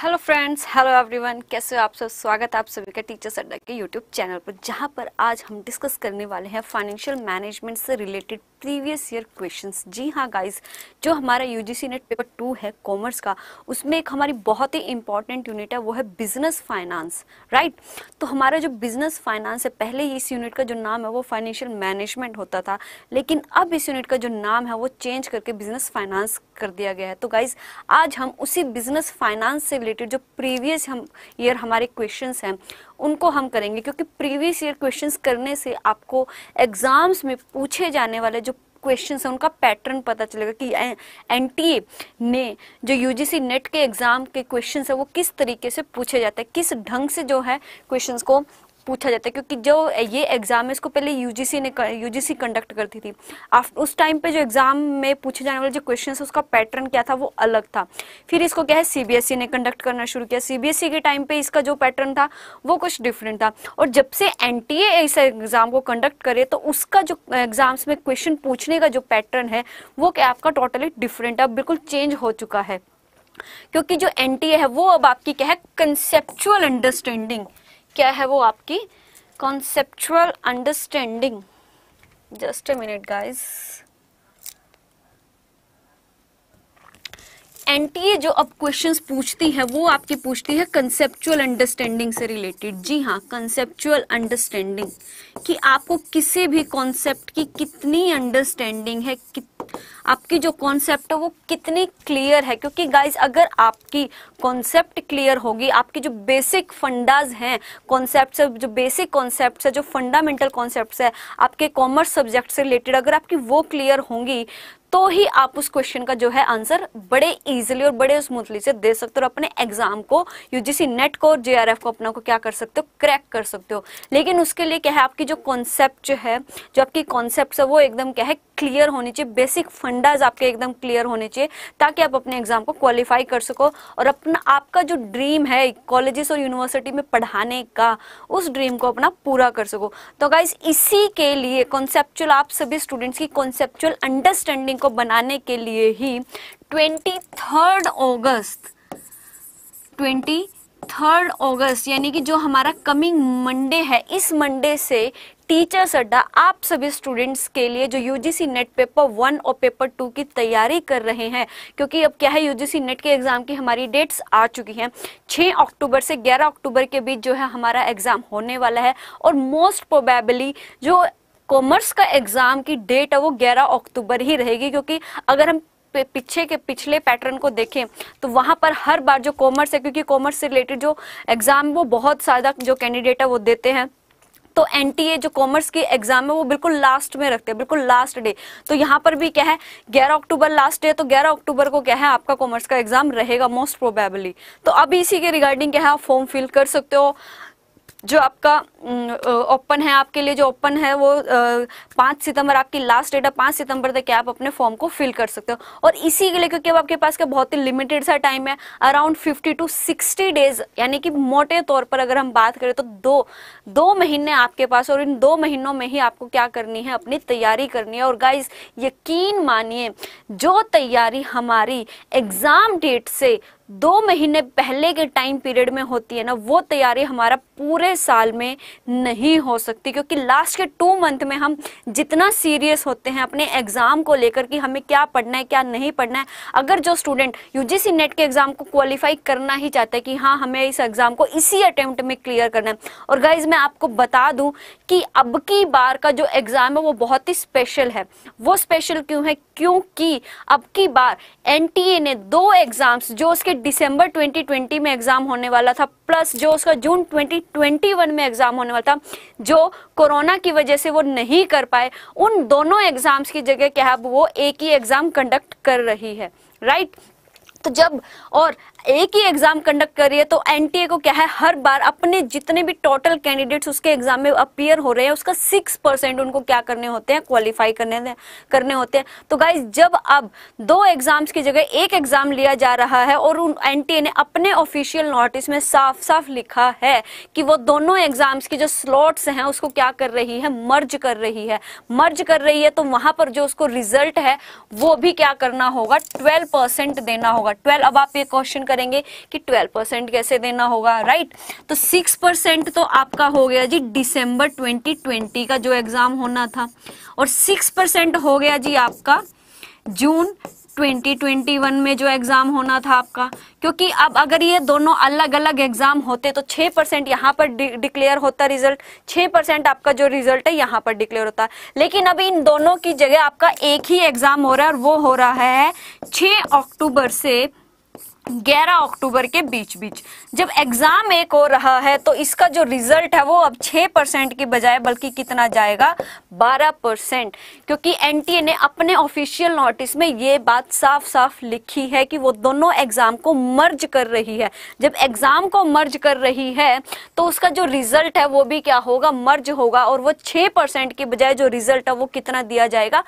Hello friends hello everyone कैसे हो आप सब स्वागत है आप सभी का टीचर अड्डा के यूट्यूब चैनल पर जहां पर आज हम डिस्कस करने वाले हैं फाइनेंशियल मैनेजमेंट से रिलेटेड प्रीवियस ईयर क्वेश्चंस जी हाँ गाइस जो हमारा यूजीसी नेट पेपर टू है कॉमर्स का उसमें एक हमारी बहुत ही इंपॉर्टेंट यूनिट है वो है बिजनेस फाइनेंस राइट तो हमारा जो बिजनेस फाइनेंस है पहले इस यूनिट का जो नाम है वो फाइनेंशियल मैनेजमेंट होता था लेकिन अब इस यूनिट का जो नाम है वो चेंज करके बिजनेस फाइनेंस कर दिया गया है तो गाइज आज हम उसी बिजनेस फाइनेंस से रिलेटेड जो प्रीवियस हम ईयर हमारे क्वेश्चन हैं उनको हम करेंगे क्योंकि प्रीवियस ईयर क्वेश्चन करने से आपको एग्जाम्स में पूछे जाने वाले जो क्वेश्चन है उनका पैटर्न पता चलेगा कि एन ने जो यूजीसी नेट के एग्जाम के क्वेश्चन है वो किस तरीके से पूछे जाते हैं किस ढंग से जो है क्वेश्चन को पूछा जाता है क्योंकि जो ये एग्ज़ाम है इसको पहले यूजीसी ने यूजीसी कंडक्ट करती थी आफ्टर उस टाइम पे जो एग्ज़ाम में पूछे जाने वाले जो क्वेश्चन है उसका पैटर्न क्या था वो अलग था फिर इसको क्या है सीबीएसई e ने कंडक्ट करना शुरू किया सीबीएसई e के टाइम पे इसका जो पैटर्न था वो कुछ डिफरेंट था और जब से एन इस एग्ज़ाम को कंडक्ट करे तो उसका जो एग्ज़ाम्स में क्वेश्चन पूछने का जो पैटर्न है वो क्या आपका टोटली डिफरेंट है बिल्कुल चेंज हो चुका है क्योंकि जो एन है वो अब आपकी क्या है कंसेप्चुअल अंडरस्टैंडिंग क्या है वो आपकी conceptual understanding just a minute guys NTA जो अब क्वेश्चंस पूछती है वो आपकी पूछती है कंसेप्चुअल अंडरस्टैंडिंग से रिलेटेड जी हाँ कंसेप्चुअल अंडरस्टैंडिंग कि आपको किसी भी कॉन्सेप्ट की कितनी अंडरस्टैंडिंग है कितनी आपकी जो कॉन्सेप्ट है वो कितनी क्लियर है क्योंकि गाइज अगर आपकी कॉन्सेप्ट क्लियर होगी आपकी जो बेसिक फंडाज हैं कॉन्सेप्ट जो बेसिक कॉन्सेप्ट है जो फंडामेंटल कॉन्सेप्ट है आपके कॉमर्स सब्जेक्ट से रिलेटेड अगर आपकी वो क्लियर होंगी तो ही आप उस क्वेश्चन का जो है आंसर बड़े इजिली और बड़े स्मूथली से दे सकते हो और अपने एग्जाम को यूजीसी नेट को और जेआरएफ को अपना को क्या कर सकते हो क्रैक कर सकते हो लेकिन उसके लिए क्या है आपकी जो कॉन्सेप्ट जो है जो आपकी कॉन्सेप्ट है वो एकदम क्या है क्लियर होनी चाहिए बेसिक फंडाज आपके एकदम क्लियर होने चाहिए ताकि आप अपने एग्जाम को क्वालिफाई कर सको और अपना आपका जो ड्रीम है कॉलेजेस और यूनिवर्सिटी में पढ़ाने का उस ड्रीम को अपना पूरा कर सको तो गाइज इसी के लिए कॉन्सेप्चुअल आप सभी स्टूडेंट्स की कॉन्सेप्चुअल अंडरस्टैंडिंग को बनाने के लिए ही twenty third August twenty third अगस्त यानी कि जो हमारा कमिंग मंडे है इस मंडे से टीचर्स अड्डा आप सभी स्टूडेंट्स के लिए जो यूजीसी नेट पेपर वन और पेपर टू की तैयारी कर रहे हैं क्योंकि अब क्या है यूजीसी नेट के एग्ज़ाम की हमारी डेट्स आ चुकी हैं 6 अक्टूबर से 11 अक्टूबर के बीच जो है हमारा एग्ज़ाम होने वाला है और मोस्ट प्रोबेबली जो कॉमर्स का एग्जाम की डेट है वो 11 अक्टूबर ही रहेगी क्योंकि अगर हम पीछे के पिछले पैटर्न को देखें तो वहां पर हर बार जो कॉमर्स है क्योंकि कॉमर्स से रिलेटेड जो एग्जाम वो बहुत ज़्यादा जो कैंडिडेट है वो देते हैं तो एन जो कॉमर्स की एग्जाम है वो बिल्कुल लास्ट में रखते हैं बिल्कुल लास्ट डे तो यहाँ पर भी क्या है 11 अक्टूबर लास्ट डे तो 11 अक्टूबर को क्या है आपका कॉमर्स का एग्जाम रहेगा मोस्ट प्रोबेबली तो अब इसी के रिगार्डिंग क्या है आप फॉर्म फिल कर सकते हो जो आपका ओपन है आपके लिए जो ओपन है वो पाँच सितंबर आपकी लास्ट डेट है पाँच सितंबर तक आप अपने फॉर्म को फिल कर सकते हो और इसी के लिए क्योंकि अब आपके पास का बहुत ही लिमिटेड सा टाइम है around fifty to sixty days यानी कि मोटे तौर पर अगर हम बात करें तो दो दो महीने आपके पास और इन दो महीनों में ही आपको क्या करनी है अपनी तैयारी करनी है और गाइज यकीन मानिए जो तैयारी हमारी एग्जाम डेट से दो महीने पहले के टाइम पीरियड में होती है ना वो तैयारी हमारा पूरे साल में नहीं हो सकती क्योंकि लास्ट के टू मंथ में हम जितना सीरियस होते हैं अपने एग्ज़ाम को लेकर कि हमें क्या पढ़ना है क्या नहीं पढ़ना है अगर जो स्टूडेंट यूजीसी नेट के एग्ज़ाम को क्वालिफाई करना ही चाहता है कि हाँ हमें इस एग्ज़ाम को इसी अटेम्प्ट में क्लियर करना है और गाइज मैं आपको बता दूँ कि अब की बार का जो एग्ज़ाम है वो बहुत ही स्पेशल है वो स्पेशल क्यों है क्योंकि अब की बार एन ने दो एग्ज़ाम्स जो उसके दिसंबर 2020 में एग्जाम होने वाला था प्लस जो उसका जून 2021 में एग्जाम होने वाला था जो कोरोना की वजह से वो नहीं कर पाए उन दोनों एग्जाम्स की जगह क्या है वो एक ही एग्जाम कंडक्ट कर रही है राइट तो जब और एक ही एग्जाम कंडक्ट कर रही है तो एनटीए को क्या है हर बार अपने जितने भी टोटल कैंडिडेट्स उसके एग्जाम में अपियर हो रहे हैं उसका सिक्स परसेंट उनको क्या करने होते हैं क्वालिफाई करने करने होते हैं तो गाइज जब अब दो एग्जाम्स की जगह एक एग्जाम लिया जा रहा है और एनटीए ने अपने ऑफिशियल नोटिस में साफ साफ लिखा है कि वो दोनों एग्जाम्स की जो स्लॉट्स हैं उसको क्या कर रही है मर्ज कर रही है मर्ज कर रही है तो वहां पर जो उसको रिजल्ट है वो भी क्या करना होगा ट्वेल्व देना होगा ट्वेल्व अब आप ये क्वेश्चन करें करेंगे कि 12% परसेंट कैसे देना होगा राइट तो 6% परसेंट तो आपका हो गया जी दिसंबर 2020 का जो एग्जाम होना था और 6% परसेंट हो गया जी आपका जून 2021 में जो एग्ज़ाम होना था आपका क्योंकि अब अगर ये दोनों अलग अलग एग्ज़ाम होते तो 6 परसेंट यहाँ पर डिक्लेयर होता रिजल्ट 6 परसेंट आपका जो रिजल्ट है यहाँ पर डिक्लेयर होता लेकिन अभी इन दोनों की जगह आपका एक ही एग्ज़ाम हो रहा है और वो हो रहा है 6 अक्टूबर से 11 अक्टूबर के बीच बीच जब एग्जाम एक हो रहा है तो इसका जो रिजल्ट है वो अब 6 परसेंट की बजाय बल्कि कितना जाएगा 12 परसेंट क्योंकि एनटीए ने अपने ऑफिशियल नोटिस में ये बात साफ साफ लिखी है कि वो दोनों एग्जाम को मर्ज कर रही है जब एग्जाम को मर्ज कर रही है तो उसका जो रिजल्ट है वो भी क्या होगा मर्ज होगा और वो छह परसेंट की बजाय जो रिजल्ट है वो कितना दिया जाएगा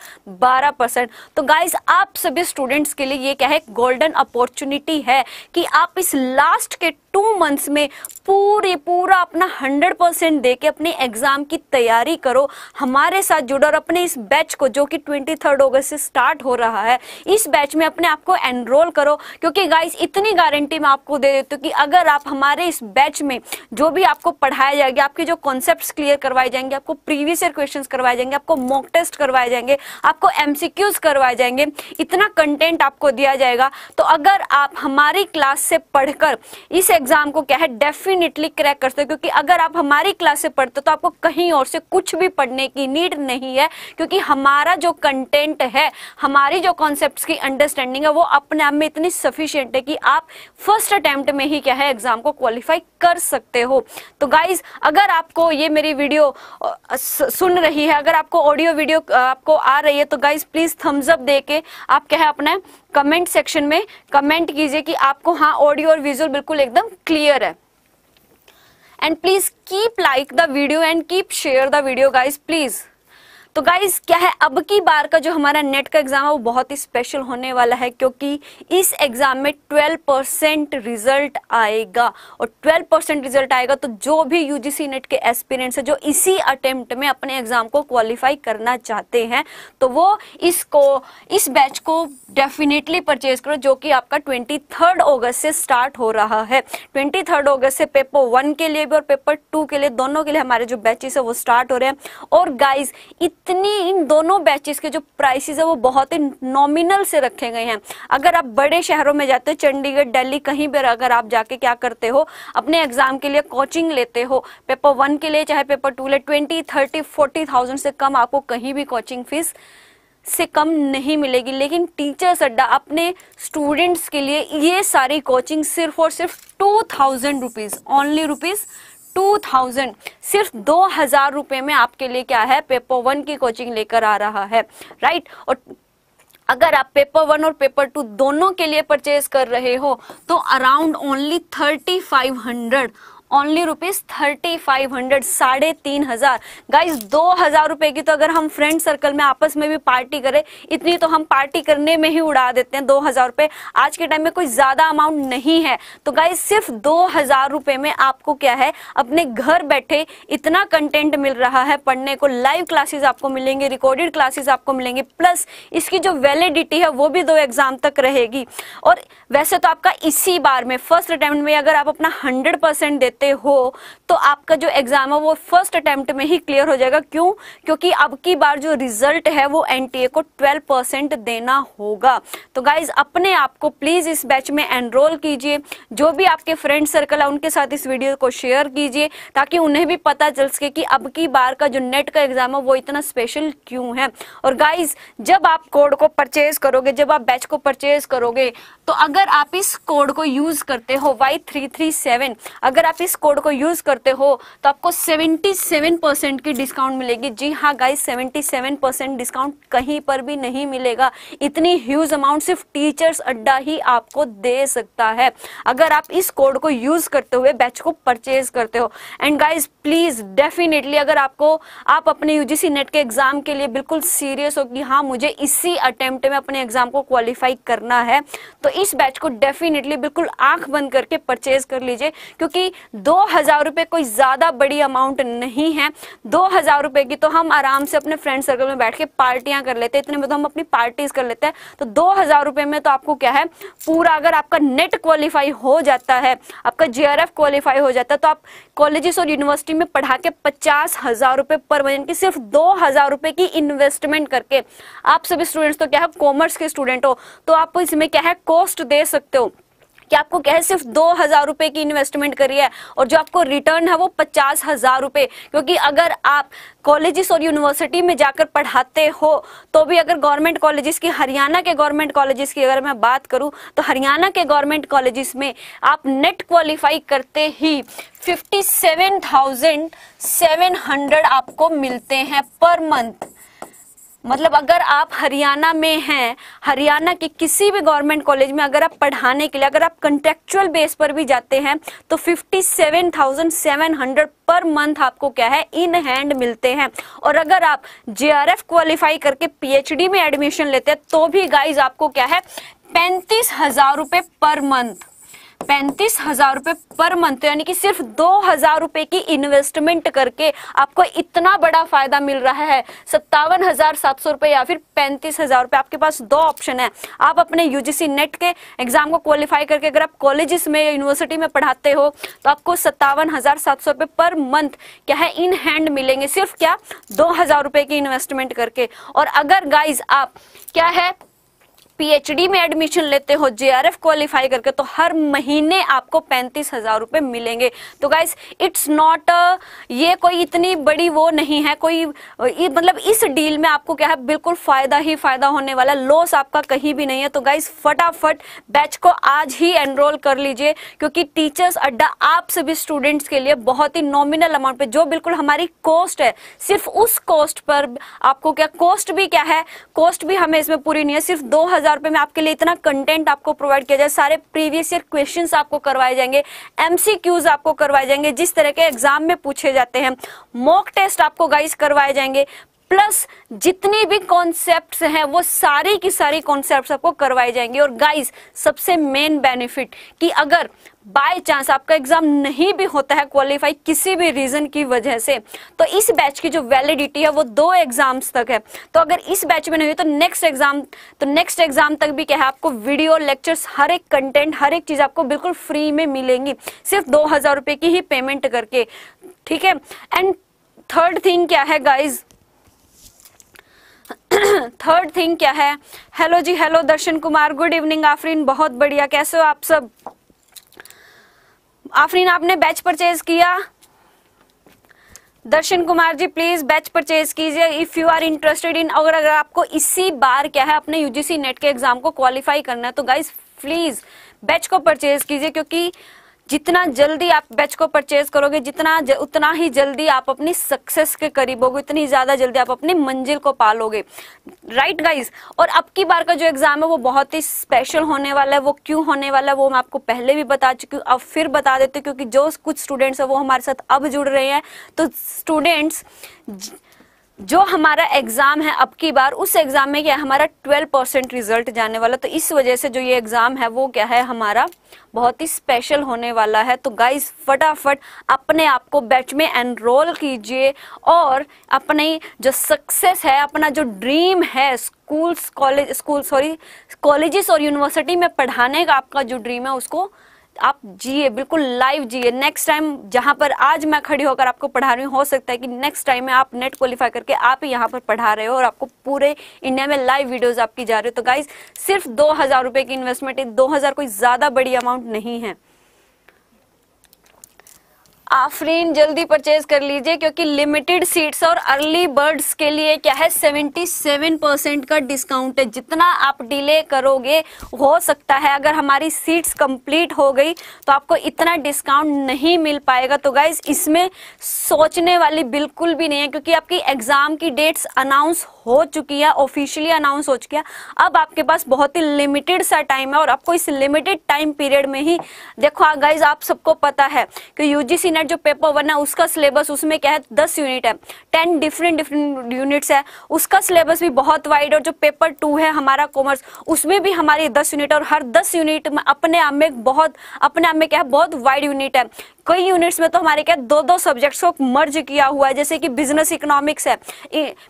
बारह परसेंट तो गाइज आप सभी स्टूडेंट्स के लिए ये क्या है गोल्डन अपॉर्चुनिटी है कि आप इस लास्ट के टू मंथ्स में पूरे पूरा अपना हंड्रेड परसेंट दे के अपने एग्जाम की तैयारी करो हमारे साथ जुड़ो और अपने इस बैच को जो कि ट्वेंटी थर्ड अगस्त से स्टार्ट हो रहा है इस बैच में अपने आप को एनरोल करो क्योंकि गाइस इतनी गारंटी मैं आपको दे देती हूँ कि अगर आप हमारे इस बैच में जो भी आपको पढ़ाया जाएगा आपके जो कॉन्सेप्ट क्लियर करवाए जाएंगे आपको प्रीवियस ईयर क्वेश्चन करवाए जाएंगे आपको मॉक टेस्ट करवाए जाएंगे आपको एम करवाए जाएंगे इतना कंटेंट आपको दिया जाएगा तो अगर आप हमारी क्लास से पढ़कर इस एग्जाम को क्या है डेफिनेटली क्रैक कर सकते हो क्योंकि अगर आप हमारी क्लास से पढ़ते हो तो आपको कहीं और से कुछ भी पढ़ने की नीड नहीं है क्योंकि हमारा जो कंटेंट है हमारी जो कॉन्सेप्ट की अंडरस्टैंडिंग है वो अपने आप में इतनी सफिशियंट है कि आप फर्स्ट अटेम्प्ट में ही क्या है एग्जाम को क्वालिफाई कर सकते हो तो गाइज अगर आपको ये मेरी वीडियो सुन रही है अगर आपको ऑडियो वीडियो आपको आ रही है तो गाइज प्लीज थम्सअप दे के आप क्या है अपने कमेंट सेक्शन में कमेंट कीजिए कि आपको हाँ ऑडियो और विजुअल बिल्कुल एकदम क्लियर है and please keep like the video and keep share the video guys please तो गाइज क्या है अब की बार का जो हमारा नेट का एग्जाम है वो बहुत ही स्पेशल होने वाला है क्योंकि इस एग्जाम में 12 परसेंट रिजल्ट आएगा और 12 परसेंट रिजल्ट आएगा तो जो भी यूजीसी नेट के एस्पिरेंट्स है जो इसी अटेम्प्ट में अपने एग्जाम को क्वालिफाई करना चाहते हैं तो वो इसको इस बैच को डेफिनेटली परचेज करो जो कि आपका ट्वेंटी अगस्त से स्टार्ट हो रहा है ट्वेंटी अगस्त से पेपर वन के लिए भी और पेपर टू के लिए दोनों के लिए हमारे जो बैचेस है वो स्टार्ट हो रहे हैं और गाइज इतनी इन दोनों बैचेस के जो प्राइसेस है वो बहुत ही नॉमिनल से रखे गए हैं अगर आप बड़े शहरों में जाते हो चंडीगढ़ दिल्ली कहीं पर अगर आप जाके क्या करते हो अपने एग्जाम के लिए कोचिंग लेते हो पेपर वन के लिए चाहे पेपर टू ले ट्वेंटी थर्टी फोर्टी थाउजेंड से कम आपको कहीं भी कोचिंग फीस से कम नहीं मिलेगी लेकिन टीचर्स अड्डा अपने स्टूडेंट्स के लिए ये सारी कोचिंग सिर्फ और सिर्फ two thousand rupees only rupees 2000 सिर्फ दो हजार रुपए में आपके लिए क्या है पेपर वन की कोचिंग लेकर आ रहा है राइट और अगर आप पेपर वन और पेपर टू दोनों के लिए परचेज कर रहे हो तो around only thirty five hundred only rupees thirty five hundred साढ़े तीन हजार गाइज दो हजार रुपए की तो अगर हम फ्रेंड सर्कल में आपस में भी पार्टी करें इतनी तो हम पार्टी करने में ही उड़ा देते हैं दो हजार रुपए आज के टाइम में कोई ज्यादा अमाउंट नहीं है तो गाइज सिर्फ दो हजार रुपए में आपको क्या है अपने घर बैठे इतना कंटेंट मिल रहा है पढ़ने को लाइव क्लासेस आपको मिलेंगे रिकॉर्डेड क्लासेस आपको मिलेंगे प्लस इसकी जो वैलिडिटी है वो भी दो एग्जाम तक रहेगी और वैसे तो आपका इसी बार में फर्स्ट अटेम्प्ट में अगर आप अपना हंड्रेड परसेंट देते लेते हो तो आपका जो एग्जाम है वो फर्स्ट अटेम्प्ट में ही क्लियर हो जाएगा क्यों क्योंकि अब की बार जो रिजल्ट है वो एनटीए को 12 परसेंट देना होगा तो गाइज अपने आप को प्लीज इस बैच में एनरोल कीजिए जो भी आपके फ्रेंड सर्कल है उनके साथ इस वीडियो को शेयर कीजिए ताकि उन्हें भी पता चल सके कि अब की बार का जो नेट का एग्जाम है वो इतना स्पेशल क्यों है और गाइज जब आप कोड को परचेज करोगे जब आप बैच को परचेज करोगे तो अगर आप इस कोड को यूज करते हो वाई थ्री थ्री सेवन अगर आप इस इस कोड को यूज करते हो तो आपको 77 परसेंट की डिस्काउंट मिलेगी जी हाँ गाइस 77 परसेंट डिस्काउंट कहीं पर भी नहीं मिलेगा इतनी ह्यूज अमाउंट सिर्फ टीचर्स अड्डा ही आपको दे सकता है अगर आप इस कोड को यूज करते हुए बैच को परचेज करते हो एंड गाइज प्लीज डेफिनेटली अगर आपको आप अपने यूजीसी नेट के एग्जाम के लिए बिल्कुल सीरियस हो कि हाँ मुझे इसी अटेम्प्ट में अपने एग्जाम को क्वालिफाई करना है तो इस बैच को डेफिनेटली बिल्कुल आंख बंद करके परचेज कर लीजिए क्योंकि दो हजार रुपए कोई ज़्यादा बड़ी अमाउंट नहीं है दो हजार रुपए की तो हम आराम से अपने फ्रेंड सर्कल में बैठ के पार्टियां कर लेते हैं इतने में तो हम अपनी पार्टीज कर लेते हैं तो दो हजार रुपए में तो आपको क्या है पूरा अगर आपका नेट क्वालिफाई हो जाता है आपका जे क्वालिफाई हो जाता है तो आप कॉलेजेस और यूनिवर्सिटी में पढ़ा के पचास हजार रुपए पर महीने की सिर्फ दो हजार रुपए की इन्वेस्टमेंट करके आप सभी स्टूडेंट्स तो क्या है कॉमर्स के स्टूडेंट हो तो आप इसमें क्या है कॉस्ट दे सकते हो कि आपको क्या है सिर्फ दो हजार रुपए की इन्वेस्टमेंट करी है और जो आपको रिटर्न है वो पचास हजार रुपए क्योंकि अगर आप कॉलेजेस और यूनिवर्सिटी में जाकर पढ़ाते हो तो भी अगर गवर्नमेंट कॉलेजेस की हरियाणा के गवर्नमेंट कॉलेजेस की अगर मैं बात करूं तो हरियाणा के गवर्नमेंट कॉलेजेस में आप नेट क्वालिफाई करते ही 57,700 आपको मिलते हैं पर मंथ मतलब अगर आप हरियाणा में हैं हरियाणा के किसी भी गवर्नमेंट कॉलेज में अगर आप पढ़ाने के लिए अगर आप कंट्रेक्चुअल बेस पर भी जाते हैं तो 57,700 पर मंथ आपको क्या है इन हैंड मिलते हैं और अगर आप जे क्वालिफाई करके पीएचडी में एडमिशन लेते हैं तो भी गाइज आपको क्या है पैंतीस हजार रुपए पर मंथ पैंतीस हजार रुपए पर मंथ यानी कि सिर्फ दो हजार रुपए की इन्वेस्टमेंट करके आपको इतना बड़ा फायदा मिल रहा है सत्तावन हजार सात सौ रुपए या फिर पैंतीस हजार रुपए आपके पास दो ऑप्शन है आप अपने यूजीसी नेट के एग्जाम को क्वालिफाई करके अगर आप कॉलेजेस में या यूनिवर्सिटी में पढ़ाते हो तो आपको सत्तावन हजार सात सौ पर मंथ क्या है इन हैंड मिलेंगे सिर्फ क्या दो हजार की इन्वेस्टमेंट करके और अगर गाइज आप क्या है पीएचडी में एडमिशन लेते हो जेआरएफ क्वालिफाई करके तो हर महीने आपको पैंतीस हजार रुपए मिलेंगे तो गाइस इट्स नॉट ये कोई इतनी बड़ी वो नहीं है कोई मतलब इस डील में आपको क्या है बिल्कुल फायदा ही फायदा होने वाला लॉस आपका कहीं भी नहीं है तो गाइस फटाफट बैच को आज ही एनरोल कर लीजिए क्योंकि टीचर्स अड्डा आप सभी स्टूडेंट्स के लिए बहुत ही नॉमिनल अमाउंट पे जो बिल्कुल हमारी कॉस्ट है सिर्फ उस कॉस्ट पर आपको क्या कॉस्ट भी क्या है कॉस्ट भी हमें इसमें पूरी नहीं है सिर्फ दो हजार हजार रुपए में आपके लिए इतना कंटेंट आपको प्रोवाइड किया जाए सारे प्रीवियस ईयर क्वेश्चन आपको करवाए जाएंगे एमसीक्यूज आपको करवाए जाएंगे जिस तरह के एग्जाम में पूछे जाते हैं मॉक टेस्ट आपको गाइज करवाए जाएंगे प्लस जितनी भी कॉन्सेप्ट हैं वो सारी की सारी कॉन्सेप्ट आपको करवाए जाएंगे और गाइस सबसे मेन बेनिफिट कि अगर बाय चांस आपका एग्जाम नहीं भी होता है क्वालिफाई किसी भी रीजन की वजह से तो इस बैच की जो वैलिडिटी है वो दो एग्जाम्स तक है तो अगर इस बैच में नहीं हुई तो नेक्स्ट एग्जाम तो नेक्स्ट एग्जाम तक भी क्या है आपको वीडियो लेक्चर्स हर एक कंटेंट हर एक चीज आपको बिल्कुल फ्री में मिलेंगी सिर्फ दो हजार की ही पेमेंट करके ठीक है एंड थर्ड थिंग क्या है गाइज थर्ड थिंग क्या है हेलो जी hello Darshan Kumar good evening Afreen बहुत बढ़िया कैसे हो आप सब आफरीन आपने बैच परचेज किया Darshan Kumar ji please batch purchase कीजिए if you are interested in और अगर आपको इसी बार क्या है अपने यूजीसी नेट के एग्जाम को क्वालिफाई करना है तो गाइज प्लीज बैच को परचेज कीजिए क्योंकि जितना जल्दी आप बैच को परचेज करोगे जितना ज, उतना ही जल्दी आप अपनी सक्सेस के करीब होगे उतनी ज़्यादा जल्दी आप अपनी मंजिल को पालोगे राइट गाइज और अब की बार का जो एग्ज़ाम है वो बहुत ही स्पेशल होने वाला है वो क्यों होने वाला है वो मैं आपको पहले भी बता चुकी हूँ अब फिर बता देती हूँ क्योंकि जो कुछ स्टूडेंट्स है वो हमारे साथ अब जुड़ रहे हैं तो स्टूडेंट्स जो हमारा एग्ज़ाम है अब की बार उस एग्ज़ाम में क्या हमारा 12 परसेंट रिजल्ट जाने वाला तो इस वजह से जो ये एग्ज़ाम है वो क्या है हमारा बहुत ही स्पेशल होने वाला है तो गाइस फटाफट अपने आप को बैच में एनरोल कीजिए और अपनी जो सक्सेस है अपना जो ड्रीम है schools college school sorry colleges और यूनिवर्सिटी में पढ़ाने का आपका जो ड्रीम है उसको आप जिए बिल्कुल लाइव जिए नेक्स्ट टाइम जहां पर आज मैं खड़ी होकर आपको पढ़ा रही हूँ हो सकता है कि नेक्स्ट टाइम में आप नेट क्वालिफाई करके आप यहाँ पर पढ़ा रहे हो और आपको पूरे इंडिया में लाइव वीडियोज आपकी जा रही हो तो गाइज सिर्फ दो हजार रुपए की इन्वेस्टमेंट है दो हजार कोई ज़्यादा बड़ी अमाउंट नहीं है आफरीन जल्दी परचेज कर लीजिए क्योंकि लिमिटेड सीट्स और अर्ली बर्ड्स के लिए क्या है 77 परसेंट का डिस्काउंट है जितना आप डिले करोगे हो सकता है अगर हमारी सीट्स कंप्लीट हो गई तो आपको इतना डिस्काउंट नहीं मिल पाएगा तो गाइज इसमें सोचने वाली बिल्कुल भी नहीं है क्योंकि आपकी एग्जाम की डेट्स अनाउंस हो चुकी है ऑफिशियली अनाउंस हो चुकी है अब आपके पास बहुत ही लिमिटेड सा टाइम है और आपको इस लिमिटेड टाइम पीरियड में ही देखो गाइज आप सबको पता है कि यूजीसी मिनट जो पेपर वन है उसका सिलेबस उसमें क्या है दस यूनिट है टेन डिफरेंट डिफरेंट यूनिट्स है उसका सिलेबस भी बहुत वाइड और जो पेपर टू है हमारा कॉमर्स उसमें भी हमारी दस यूनिट और हर दस यूनिट में अपने आप में बहुत अपने आप में क्या है बहुत वाइड यूनिट है कई यूनिट्स में तो हमारे क्या दो दो सब्जेक्ट्स को मर्ज किया हुआ है जैसे कि बिजनेस इकोनॉमिक्स है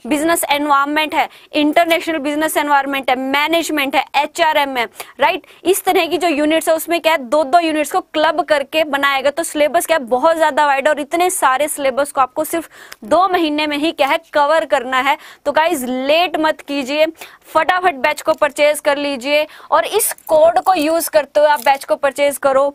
बिजनेस एनवायरमेंट है इंटरनेशनल बिजनेस एनवायरमेंट है मैनेजमेंट है एच है राइट इस तरह की जो यूनिट्स है उसमें क्या है दो दो यूनिट्स को क्लब करके बनाया गया तो सिलेबस क्या है बहुत ज्यादा वाइड और इतने सारे सिलेबस को आपको सिर्फ दो महीने में ही क्या है कवर करना है तो गाइज लेट मत कीजिए फटाफट बैच को परचेज कर लीजिए और इस कोड को यूज करते हुए आप बैच को परचेज करो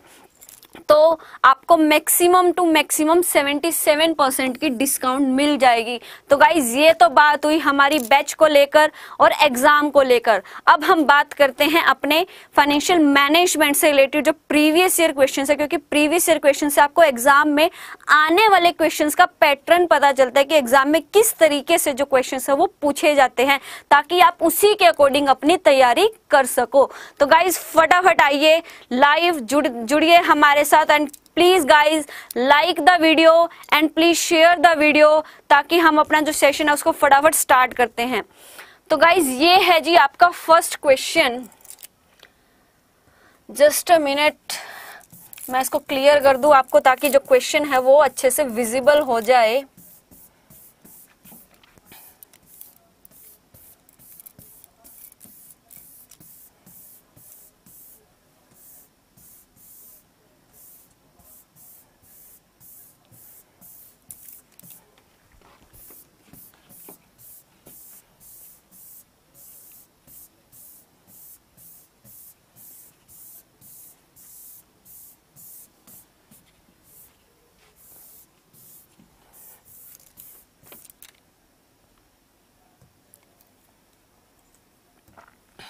तो आपको मैक्सिमम टू मैक्सिमम 77 परसेंट की डिस्काउंट मिल जाएगी तो गाइज ये तो बात हुई हमारी बैच को लेकर और एग्जाम को लेकर अब हम बात करते हैं अपने फाइनेंशियल मैनेजमेंट से रिलेटेड जो प्रीवियस ईयर क्वेश्चन है क्योंकि प्रीवियस ईयर क्वेश्चन से आपको एग्जाम में आने वाले क्वेश्चन का पैटर्न पता चलता है कि एग्जाम में किस तरीके से जो क्वेश्चन है वो पूछे जाते हैं ताकि आप उसी के अकॉर्डिंग अपनी तैयारी कर सको तो गाइज फटाफट आइए लाइव जुड़ जुड़िए हमारे साथ साथ and please guys like the video and please share the video ताकि हम अपना जो सेशन है उसको फटाफट स्टार्ट करते हैं तो गाइज ये है जी आपका first question just a minute मैं इसको क्लियर कर दूं आपको ताकि जो क्वेश्चन है वो अच्छे से विजिबल हो जाए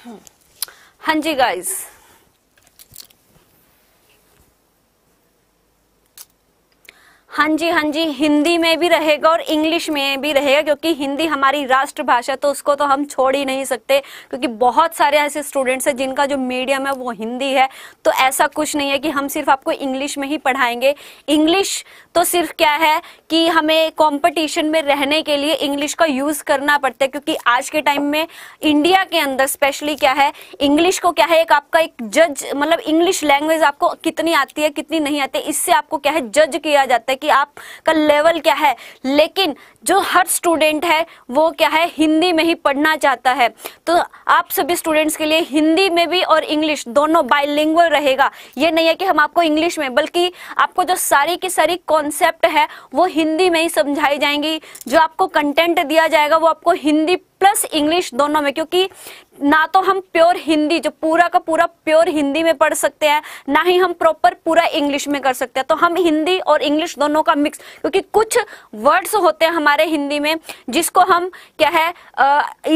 हाँ जी गाइस हाँ जी हाँ जी हिंदी में भी रहेगा और इंग्लिश में भी रहेगा क्योंकि हिंदी हमारी राष्ट्रभाषा तो उसको तो हम छोड़ ही नहीं सकते क्योंकि बहुत सारे ऐसे स्टूडेंट्स हैं जिनका जो मीडियम है वो हिंदी है तो ऐसा कुछ नहीं है कि हम सिर्फ आपको इंग्लिश में ही पढ़ाएंगे इंग्लिश तो सिर्फ क्या है कि हमें कॉम्पिटिशन में रहने के लिए इंग्लिश का यूज़ करना पड़ता है क्योंकि आज के टाइम में इंडिया के अंदर स्पेशली क्या है इंग्लिश को क्या है एक आपका एक जज मतलब इंग्लिश लैंग्वेज आपको कितनी आती है कितनी नहीं आती है इससे आपको क्या है जज किया जाता है कि आपका लेवल क्या है लेकिन जो हर स्टूडेंट है वो क्या है हिंदी में ही पढ़ना चाहता है तो आप सभी स्टूडेंट्स के लिए हिंदी में भी और इंग्लिश दोनों बाइलिंगुअल रहेगा ये नहीं है कि हम आपको इंग्लिश में बल्कि आपको जो सारी की सारी कॉन्सेप्ट है वो हिंदी में ही समझाई जाएंगी जो आपको कंटेंट दिया जाएगा वो आपको हिंदी प्लस इंग्लिश दोनों में क्योंकि ना तो हम प्योर हिंदी जो पूरा का पूरा प्योर हिंदी में पढ़ सकते हैं ना ही हम प्रॉपर पूरा इंग्लिश में कर सकते हैं तो हम हिंदी और इंग्लिश दोनों का मिक्स क्योंकि कुछ वर्ड्स होते हैं हमारे हिंदी में जिसको हम क्या है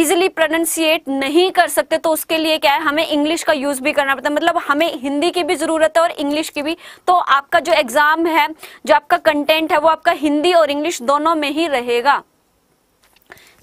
इजिली प्रोनाउंसिएट नहीं कर सकते तो उसके लिए क्या है हमें इंग्लिश का यूज भी करना पड़ता है मतलब हमें हिंदी की भी जरूरत है और इंग्लिश की भी तो आपका जो एग्जाम है जो आपका कंटेंट है वो आपका हिंदी और इंग्लिश दोनों में ही रहेगा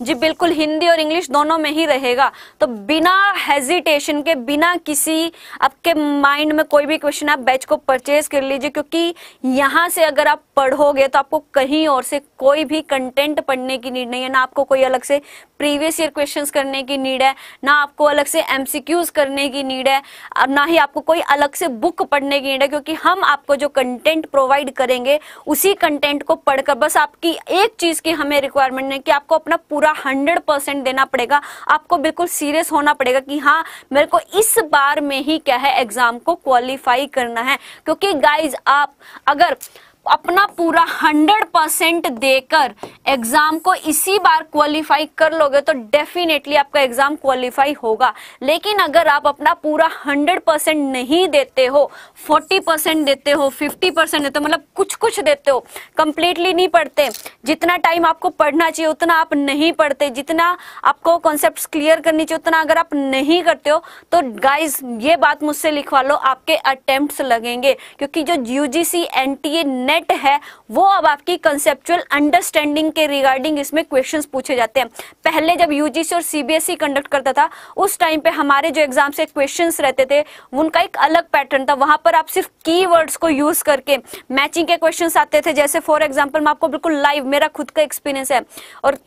जी बिल्कुल हिंदी और इंग्लिश दोनों में ही रहेगा तो बिना हेजिटेशन के बिना किसी आपके माइंड में कोई भी क्वेश्चन आप बैच को परचेज कर लीजिए क्योंकि यहाँ से अगर आप पढ़ोगे तो आपको कहीं और से कोई भी कंटेंट पढ़ने की नीड नहीं है ना आपको कोई अलग से प्रीवियस ईयर क्वेश्चंस करने की नीड है ना आपको अलग से एमसीक्यूज करने की नीड है और ना ही आपको कोई अलग से बुक पढ़ने की नीड है क्योंकि हम आपको जो कंटेंट प्रोवाइड करेंगे उसी कंटेंट को पढ़कर बस आपकी एक चीज की हमें रिक्वायरमेंट है कि आपको अपना पूरा पूरा हंड्रेड परसेंट देना पड़ेगा आपको बिल्कुल सीरियस होना पड़ेगा कि हाँ मेरे को इस बार में ही क्या है एग्जाम को क्वालिफाई करना है क्योंकि गाइज आप अगर अपना पूरा हंड्रेड परसेंट देकर एग्जाम को इसी बार क्वालिफाई कर लोगे तो डेफिनेटली आपका एग्जाम क्वालिफाई होगा लेकिन अगर आप अपना पूरा हंड्रेड परसेंट नहीं देते हो फोर्टी परसेंट देते हो फिफ्टी परसेंट देते हो मतलब कुछ कुछ देते हो कंप्लीटली नहीं पढ़ते जितना टाइम आपको पढ़ना चाहिए उतना आप नहीं पढ़ते जितना आपको कॉन्सेप्ट क्लियर करनी चाहिए उतना अगर आप नहीं करते हो तो गाइज ये बात मुझसे लिखवा लो आपके अटेम्प्ट लगेंगे क्योंकि जो यूजीसी एनटीए नेट है वो अब आपकी कंसेप्चुअल अंडरस्टैंडिंग के रिगार्डिंग इसमें क्वेश्चन पूछे जाते हैं पहले जब यूजीसी और सीबीएसई कंडक्ट e करता था उस टाइम पे हमारे जो एग्जाम से क्वेश्चन रहते थे उनका एक अलग पैटर्न था वहां पर आप सिर्फ की को यूज करके मैचिंग के क्वेश्चन आते थे जैसे फॉर एग्जाम्पल मैं आपको बिल्कुल लाइव मेरा खुद का एक्सपीरियंस है और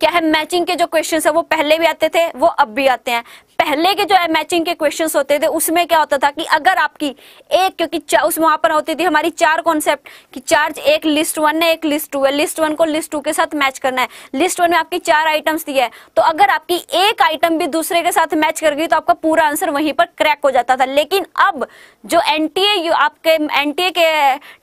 क्या है मैचिंग के जो क्वेश्चन है वो पहले भी आते थे वो अब भी आते हैं पहले के जो है मैचिंग के क्वेश्चन होते थे उसमें क्या होता था कि अगर आपकी एक क्योंकि उस वहां पर होती थी हमारी चार कॉन्सेप्ट कि चार्ज एक लिस्ट वन है एक लिस्ट टू है लिस्ट वन को लिस्ट टू के साथ मैच करना है लिस्ट वन में आपकी चार आइटम्स दी है तो अगर आपकी एक आइटम भी दूसरे के साथ मैच कर गई तो आपका पूरा आंसर वहीं पर क्रैक हो जाता था लेकिन अब जो एन आपके एन के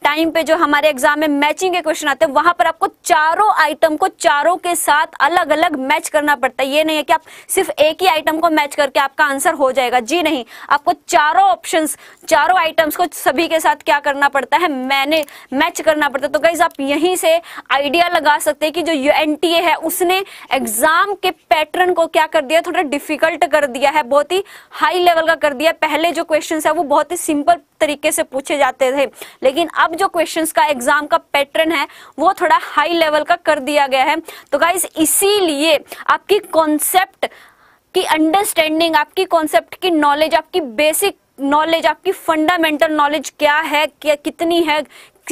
टाइम पे जो हमारे एग्जाम में मैचिंग के क्वेश्चन आते हैं वहां पर आपको चारों आइटम को चारों के साथ अलग अलग मैच करना पड़ता है ये नहीं है कि आप सिर्फ एक ही आइटम को मैच करके आपका आंसर हो जाएगा जी नहीं आपको चारों ऑप्शन चारों आइटम्स को सभी के साथ क्या करना पड़ता है मैंने मैच करना पड़ता है तो गाइज आप यहीं से आइडिया लगा सकते हैं कि जो यू है उसने एग्जाम के पैटर्न को क्या कर दिया थोड़ा डिफिकल्ट कर दिया है बहुत ही हाई लेवल का कर दिया पहले जो क्वेश्चन है वो बहुत ही सिंपल तरीके से पूछे जाते थे लेकिन अब जो क्वेश्चन का एग्जाम का पैटर्न है वो थोड़ा हाई लेवल का कर दिया गया है तो गाइज इसीलिए आपकी कॉन्सेप्ट की अंडरस्टैंडिंग आपकी कॉन्सेप्ट की नॉलेज आपकी बेसिक नॉलेज आपकी फंडामेंटल नॉलेज क्या है क्या कितनी है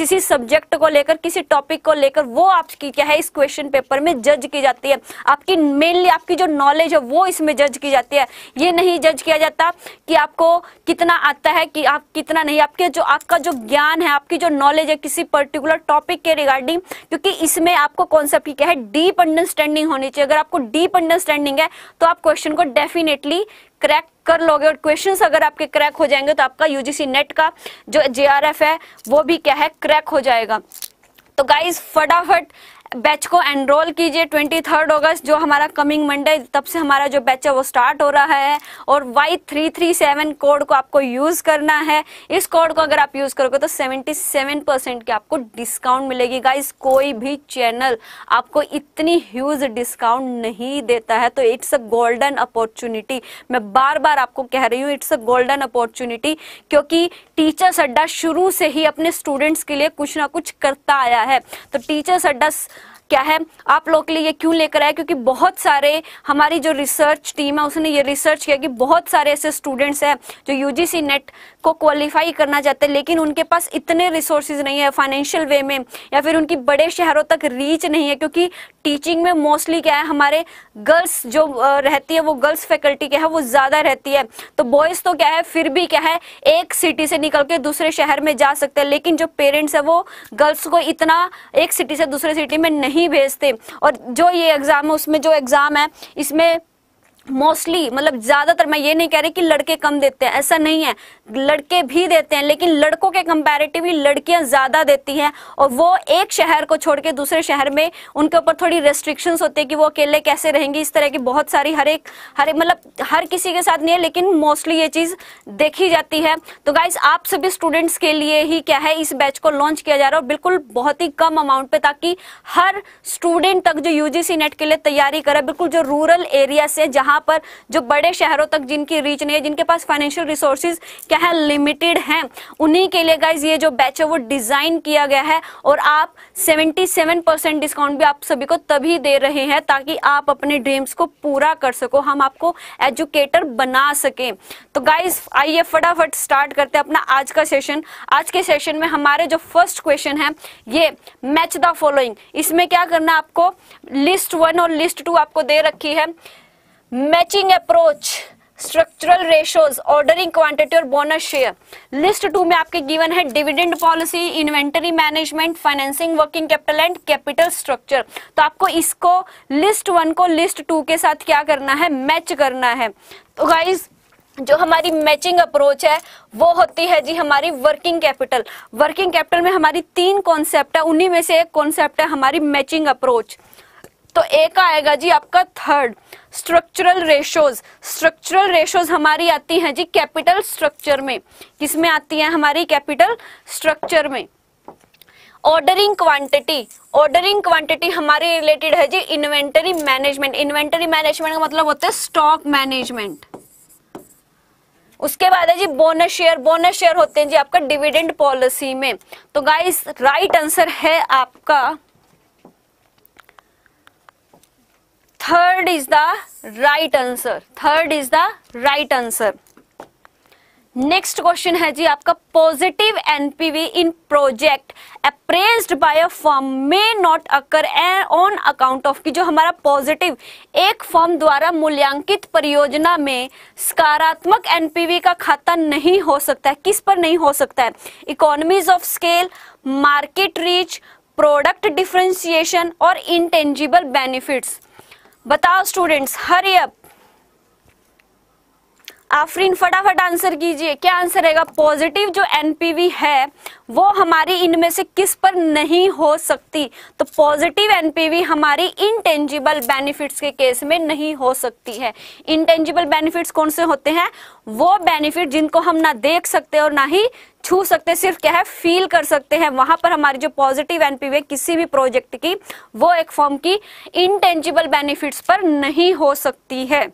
किसी सब्जेक्ट को लेकर किसी टॉपिक को लेकर वो आपकी क्या है इस क्वेश्चन पेपर में जज की जाती है आपकी मेनली आपकी जो नॉलेज है वो इसमें जज की जाती है ये नहीं जज किया जाता कि आपको कितना आता है कि आप कितना नहीं आपके जो आपका जो ज्ञान है आपकी जो नॉलेज है किसी पर्टिकुलर टॉपिक के रिगार्डिंग क्योंकि इसमें आपको कॉन्सेप्ट की क्या है डीप अंडरस्टैंडिंग होनी चाहिए अगर आपको डीप अंडरस्टैंडिंग है तो आप क्वेश्चन को डेफिनेटली क्रैक कर लोगे और क्वेश्चंस अगर आपके क्रैक हो जाएंगे तो आपका यूजीसी नेट का जो जे है वो भी क्या है क्रैक हो जाएगा तो गाइज फटाफट बैच को एनरोल कीजिए ट्वेंटी थर्ड ऑगस्ट जो हमारा कमिंग मंडे तब से हमारा जो बैच है वो स्टार्ट हो रहा है और Y three three seven code को आपको यूज़ करना है इस कोड को अगर आप यूज़ करोगे तो सेवेंटी सेवन परसेंट की आपको डिस्काउंट मिलेगी गाइस कोई भी चैनल आपको इतनी ह्यूज डिस्काउंट नहीं देता है तो इट्स अ गोल्डन अपॉर्चुनिटी मैं बार बार आपको कह रही हूँ इट्स अ गोल्डन अपॉर्चुनिटी क्योंकि टीचर्स अड्डा शुरू से ही अपने स्टूडेंट्स के लिए कुछ ना कुछ करता आया है तो टीचर्स अड्डा क्या है आप लोग के लिए ये क्यों लेकर आए क्योंकि बहुत सारे हमारी जो रिसर्च टीम है उसने ये रिसर्च किया कि बहुत सारे ऐसे स्टूडेंट्स हैं जो यूजीसी नेट को क्वालिफाई करना चाहते हैं लेकिन उनके पास इतने रिसोर्सेज नहीं है फाइनेंशियल वे में या फिर उनकी बड़े शहरों तक रीच नहीं है क्योंकि टीचिंग में मोस्टली क्या है हमारे गर्ल्स जो रहती है वो गर्ल्स फैकल्टी क्या है वो ज़्यादा रहती है तो बॉयज़ तो क्या है फिर भी क्या है एक सिटी से निकल के दूसरे शहर में जा सकते हैं लेकिन जो पेरेंट्स है वो गर्ल्स को इतना एक सिटी से दूसरे सिटी में नहीं नहीं भेजते और जो ये एग्ज़ाम है उसमें जो एग्ज़ाम है इसमें मोस्टली मतलब ज्यादातर मैं ये नहीं कह रही कि लड़के कम देते हैं ऐसा नहीं है लड़के भी देते हैं लेकिन लड़कों के कंपेरेटिवली लड़कियां ज्यादा देती हैं और वो एक शहर को छोड़ के दूसरे शहर में उनके ऊपर थोड़ी रेस्ट्रिक्शंस होती है कि वो अकेले कैसे रहेंगी इस तरह की बहुत सारी हर एक हर मतलब हर किसी के साथ नहीं है लेकिन मोस्टली ये चीज देखी जाती है तो गाइज आप सभी स्टूडेंट्स के लिए ही क्या है इस बैच को लॉन्च किया जा रहा है और बिल्कुल बहुत ही कम अमाउंट पे ताकि हर स्टूडेंट तक जो यूजीसी नेट के लिए तैयारी करे बिल्कुल जो रूरल एरिया से जहां यहाँ पर जो बड़े शहरों तक जिनकी रीच नहीं है जिनके पास फाइनेंशियल रिसोर्सेज क्या है लिमिटेड हैं उन्हीं के लिए गाइज ये जो बैच है वो डिजाइन किया गया है और आप 77 परसेंट डिस्काउंट भी आप सभी को तभी दे रहे हैं ताकि आप अपने ड्रीम्स को पूरा कर सको हम आपको एजुकेटर बना सके तो गाइज आइए फटाफट स्टार्ट करते हैं अपना आज का सेशन आज के सेशन में हमारे जो फर्स्ट क्वेश्चन है ये मैच द फॉलोइंग इसमें क्या करना आपको लिस्ट वन और लिस्ट टू आपको दे रखी है matching approach structural ratios ordering quantity और बोनस शेयर लिस्ट टू में आपके गिवन है dividend policy inventory management financing working capital and capital structure तो आपको इसको लिस्ट वन को लिस्ट टू के साथ क्या करना है मैच करना है तो गाइज जो हमारी मैचिंग अप्रोच है वो होती है जी हमारी वर्किंग कैपिटल वर्किंग कैपिटल में हमारी तीन कॉन्सेप्ट है उन्हीं में से एक कॉन्सेप्ट है हमारी मैचिंग अप्रोच तो एक आएगा जी आपका third structural ratios structural ratios हमारी आती हैं जी कैपिटल स्ट्रक्चर में किसमें आती है हमारी कैपिटल स्ट्रक्चर में ऑर्डरिंग क्वांटिटी ऑर्डरिंग क्वांटिटी हमारे रिलेटेड है जी इन्वेंटरी मैनेजमेंट इन्वेंटरी मैनेजमेंट का मतलब होता है स्टॉक मैनेजमेंट उसके बाद है जी बोनस शेयर बोनस शेयर होते हैं जी आपका डिविडेंड पॉलिसी में तो गाइस राइट आंसर है आपका third is the right answer third is the right answer next question है जी आपका positive NPV in project appraised by a firm may not occur on account of की जो हमारा पॉजिटिव एक फर्म द्वारा मूल्यांकित परियोजना में सकारात्मक एनपीवी का खाता नहीं हो सकता है किस पर नहीं हो सकता है economies of scale market reach product differentiation और इंटेंजिबल बेनिफिट्स बताओ स्टूडेंट्स हरी अप आफरीन फटाफट आंसर कीजिए क्या आंसर रहेगा पॉजिटिव जो एनपीवी है वो हमारी इनमें से किस पर नहीं हो सकती तो पॉजिटिव एनपीवी हमारी इनटेंजिबल बेनिफिट्स के केस में नहीं हो सकती है इनटेंजिबल बेनिफिट्स कौन से होते हैं वो बेनिफिट जिनको हम ना देख सकते और ना ही छू सकते सिर्फ क्या है फील कर सकते हैं वहां पर हमारी जो पॉजिटिव एनपीवी है किसी भी प्रोजेक्ट की वो एक फॉर्म की इनटेंजिबल बेनिफिट्स पर नहीं हो सकती है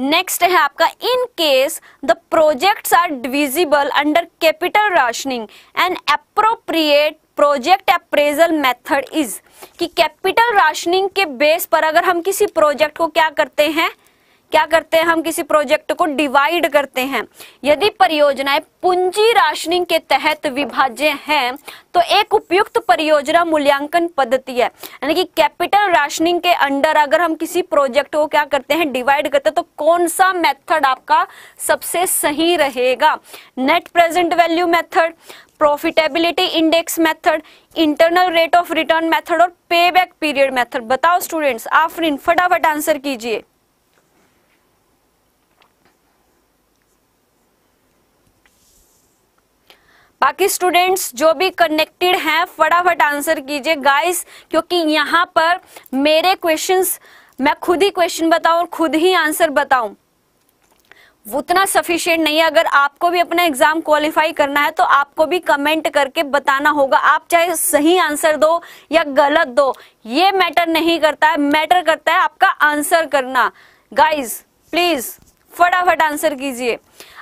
नेक्स्ट है आपका in case the projects are divisible under capital rationing and appropriate project appraisal method is कि कैपिटल राशनिंग के बेस पर अगर हम किसी प्रोजेक्ट को क्या करते हैं क्या करते हैं हम किसी प्रोजेक्ट को डिवाइड करते हैं यदि परियोजनाएं पूंजी राशनिंग के तहत विभाज्य हैं तो एक उपयुक्त परियोजना मूल्यांकन पद्धति है यानी कि कैपिटल राशनिंग के अंडर अगर हम किसी प्रोजेक्ट को क्या करते हैं डिवाइड करते हैं तो कौन सा मेथड आपका सबसे सही रहेगा net present value method profitability index method internal rate of return method और पे बैक पीरियड मेथड बताओ स्टूडेंट्स आफरीन फटाफट आंसर कीजिए बाकी स्टूडेंट्स जो भी कनेक्टेड हैं फटाफट आंसर कीजिए गाइस क्योंकि यहाँ पर मेरे क्वेश्चंस मैं खुद ही क्वेश्चन बताऊं और खुद ही आंसर बताऊं उतना सफिशियंट नहीं है अगर आपको भी अपना एग्जाम क्वालिफाई करना है तो आपको भी कमेंट करके बताना होगा आप चाहे सही आंसर दो या गलत दो ये मैटर नहीं करता है मैटर करता है आपका आंसर करना गाइज प्लीज फटाफट आंसर कीजिए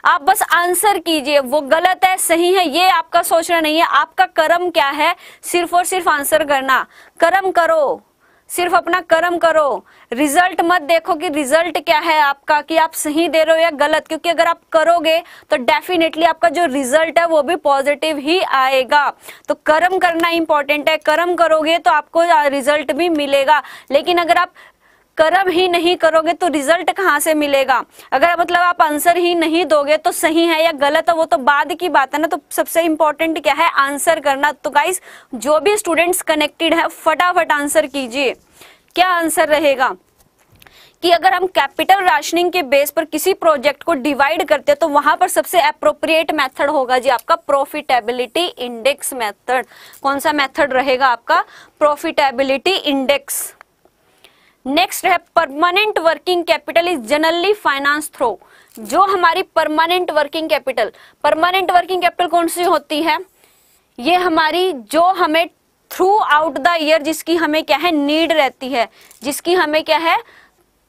आप बस आंसर कीजिए वो गलत है सही है ये आपका सोचना नहीं है आपका कर्म क्या है सिर्फ और सिर्फ आंसर करना कर्म करो सिर्फ अपना कर्म करो रिजल्ट मत देखो कि रिजल्ट क्या है आपका कि आप सही दे रहे हो या गलत क्योंकि अगर आप करोगे तो डेफिनेटली आपका जो रिजल्ट है वो भी पॉजिटिव ही आएगा तो कर्म करना इंपॉर्टेंट है कर्म करोगे तो आपको रिजल्ट भी मिलेगा लेकिन अगर आप कर्म ही नहीं करोगे तो रिजल्ट कहाँ से मिलेगा अगर मतलब आप आंसर ही नहीं दोगे तो सही है या गलत है वो तो बाद की बात है ना तो सबसे इंपॉर्टेंट क्या है आंसर करना तो गाइस जो भी स्टूडेंट्स कनेक्टेड है फटाफट आंसर कीजिए क्या आंसर रहेगा कि अगर हम कैपिटल राशनिंग के बेस पर किसी प्रोजेक्ट को डिवाइड करते हैं तो वहां पर सबसे अप्रोप्रिएट मेथड होगा जी आपका प्रॉफिटेबिलिटी इंडेक्स मेथड कौन सा मेथड रहेगा आपका प्रॉफिटेबिलिटी इंडेक्स नेक्स्ट है permanent working capital is generally finance through जो हमारी permanent working capital permanent working capital कौन सी होती है ये हमारी जो हमें थ्रू आउट द ईयर जिसकी हमें क्या है नीड रहती है जिसकी हमें क्या है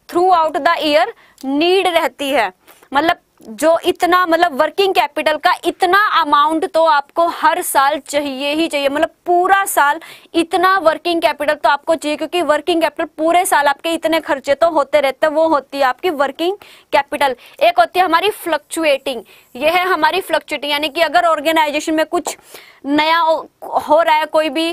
throughout the year need रहती है मतलब जो इतना मतलब वर्किंग कैपिटल का इतना अमाउंट तो आपको हर साल चाहिए ही चाहिए मतलब पूरा साल इतना वर्किंग कैपिटल तो आपको चाहिए क्योंकि वर्किंग कैपिटल पूरे साल आपके इतने खर्चे तो होते रहते वो होती है आपकी वर्किंग कैपिटल एक होती है हमारी फ्लक्चुएटिंग ये है हमारी फ्लक्चुएटिंग यानी कि अगर ऑर्गेनाइजेशन में कुछ नया हो रहा है कोई भी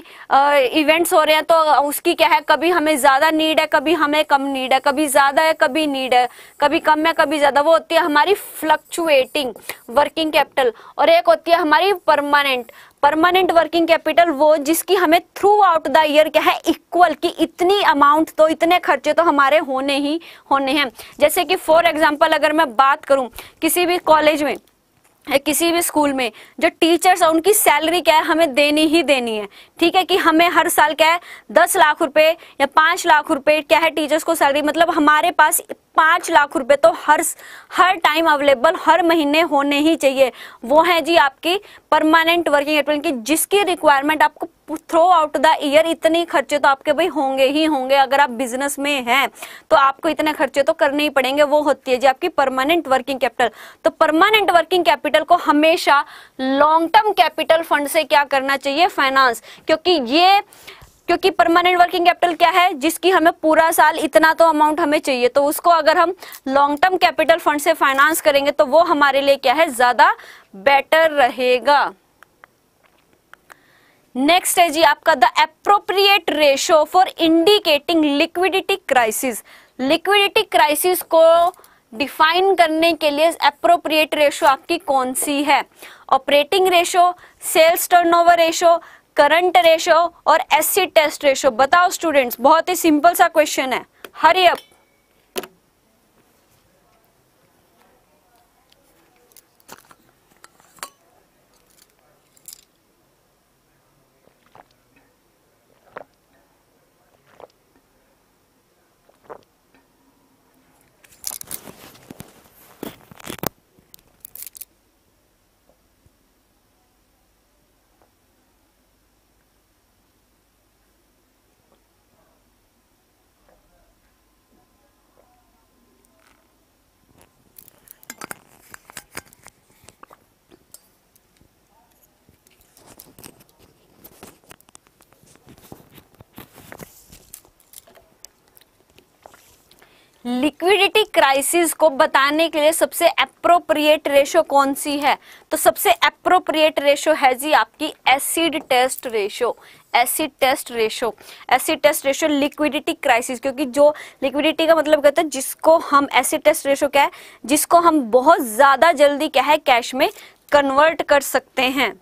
इवेंट्स हो रहे हैं तो उसकी क्या है कभी हमें ज़्यादा नीड है कभी हमें कम नीड है कभी ज़्यादा है कभी नीड है कभी कम है कभी ज़्यादा वो होती है हमारी फ्लक्चुएटिंग वर्किंग कैपिटल और एक होती है हमारी परमानेंट परमानेंट वर्किंग कैपिटल वो जिसकी हमें थ्रू आउट द ईयर क्या है इक्वल की इतनी अमाउंट तो इतने खर्चे तो हमारे होने ही होने हैं जैसे कि फॉर एग्जाम्पल अगर मैं बात करूं किसी भी कॉलेज में किसी भी स्कूल में जो टीचर्स है उनकी सैलरी क्या है हमें देनी ही देनी है ठीक है कि हमें हर साल क्या है दस लाख रुपए या पांच लाख रुपए क्या है टीचर्स को सैलरी मतलब हमारे पास पांच लाख रुपए तो हर हर टाइम अवेलेबल हर महीने होने ही चाहिए वो है जी आपकी परमानेंट वर्किंग कैपिटल की जिसकी रिक्वायरमेंट आपको थ्रू आउट द ईयर इतने खर्चे तो आपके भाई होंगे ही होंगे अगर आप बिजनेस में हैं तो आपको इतने खर्चे तो करने ही पड़ेंगे वो होती है जी आपकी परमानेंट वर्किंग कैपिटल तो परमानेंट वर्किंग कैपिटल को हमेशा लॉन्ग टर्म कैपिटल फंड से क्या करना चाहिए फाइनेंस क्योंकि ये क्योंकि परमानेंट वर्किंग कैपिटल क्या है जिसकी हमें पूरा साल इतना तो अमाउंट हमें चाहिए तो उसको अगर हम लॉन्ग टर्म कैपिटल फंड से फाइनेंस करेंगे तो वो हमारे लिए क्या है ज्यादा बेटर रहेगा नेक्स्ट है जी आपका the appropriate ratio for indicating liquidity crisis liquidity crisis को डिफाइन करने के लिए अप्रोप्रिएट रेशो आपकी कौन सी है operating ratio sales turnover ratio current ratio और एसिड टेस्ट रेशो बताओ स्टूडेंट्स बहुत ही सिंपल सा क्वेश्चन है हरी अप क्राइसिस को बताने के लिए सबसे अप्रोप्रिएट रेशो कौन सी है तो सबसे अप्रोप्रिएट रेशो है जी आपकी acid test ratio acid test ratio acid test ratio liquidity crisis क्योंकि जो लिक्विडिटी का मतलब कहता है जिसको हम एसिड टेस्ट रेशो क्या है जिसको हम बहुत ज़्यादा जल्दी क्या है कैश में कन्वर्ट कर सकते हैं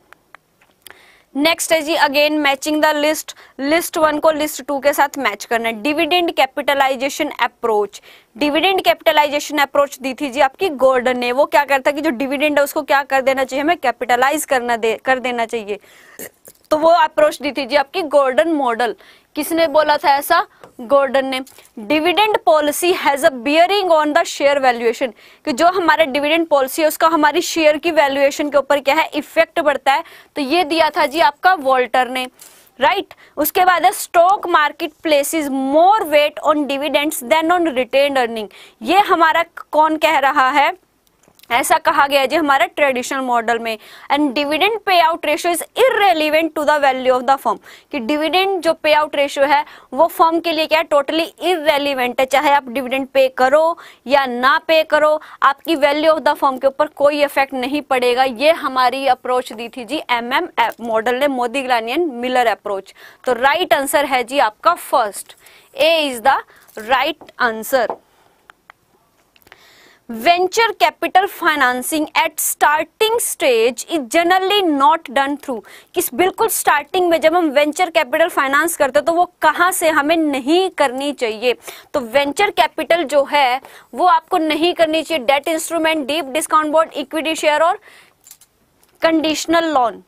नेक्स्ट है जी again matching the list list one को लिस्ट टू के साथ मैच करना है dividend capitalization approach dividend capitalization approach दी थी जी आपकी गोल्डन ने वो क्या करता है कि जो डिविडेंड है उसको क्या कर देना चाहिए हमें कैपिटलाइज करना दे कर देना चाहिए तो वो अप्रोच दी थी जी आपकी गोल्डन मॉडल किसने बोला था ऐसा गोर्डन ने dividend policy has a bearing on the share valuation कि जो हमारा डिविडेंड पॉलिसी है उसका हमारी शेयर की वैल्यूएशन के ऊपर क्या है इफेक्ट पड़ता है तो ये दिया था जी आपका वॉल्टर ने राइट right? उसके बाद है stock market places more weight on dividends than on retain earning ये हमारा कौन कह रहा है ऐसा कहा गया है जी हमारे ट्रेडिशनल मॉडल में एंड डिविडेंड पे payout ratio is irrelevant to the value of the firm कि डिविडेंड जो पे आउट रेशियो है वो फर्म के लिए क्या है टोटली इरेलीवेंट है चाहे आप डिविडेंड पे करो या ना पे करो आपकी वैल्यू ऑफ द फर्म के ऊपर कोई इफेक्ट नहीं पड़ेगा ये हमारी अप्रोच दी थी जी एम एम मॉडल ने मोदी ग्रानियन मिलर अप्रोच तो राइट right आंसर है जी आपका first A is the right answer venture capital financing at starting stage is generally not done through किस बिल्कुल स्टार्टिंग में जब हम वेंचर कैपिटल फाइनेंस करते हैं तो वो कहां से हमें नहीं करनी चाहिए तो वेंचर कैपिटल जो है वो आपको नहीं करनी चाहिए debt instrument deep discount bond equity share और कंडीशनल लोन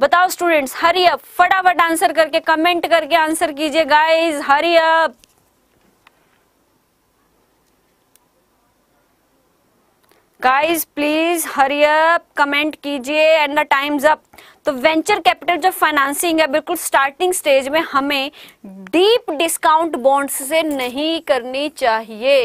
बताओ स्टूडेंट्स हरी अब फटाफट आंसर करके कमेंट करके आंसर कीजिए guys hurry up guys please hurry up comment कीजिए एंड द टाइम्स अप तो वेंचर कैपिटल जो फाइनेंसिंग है बिल्कुल स्टार्टिंग स्टेज में हमें डीप डिस्काउंट बॉन्ड्स से नहीं करनी चाहिए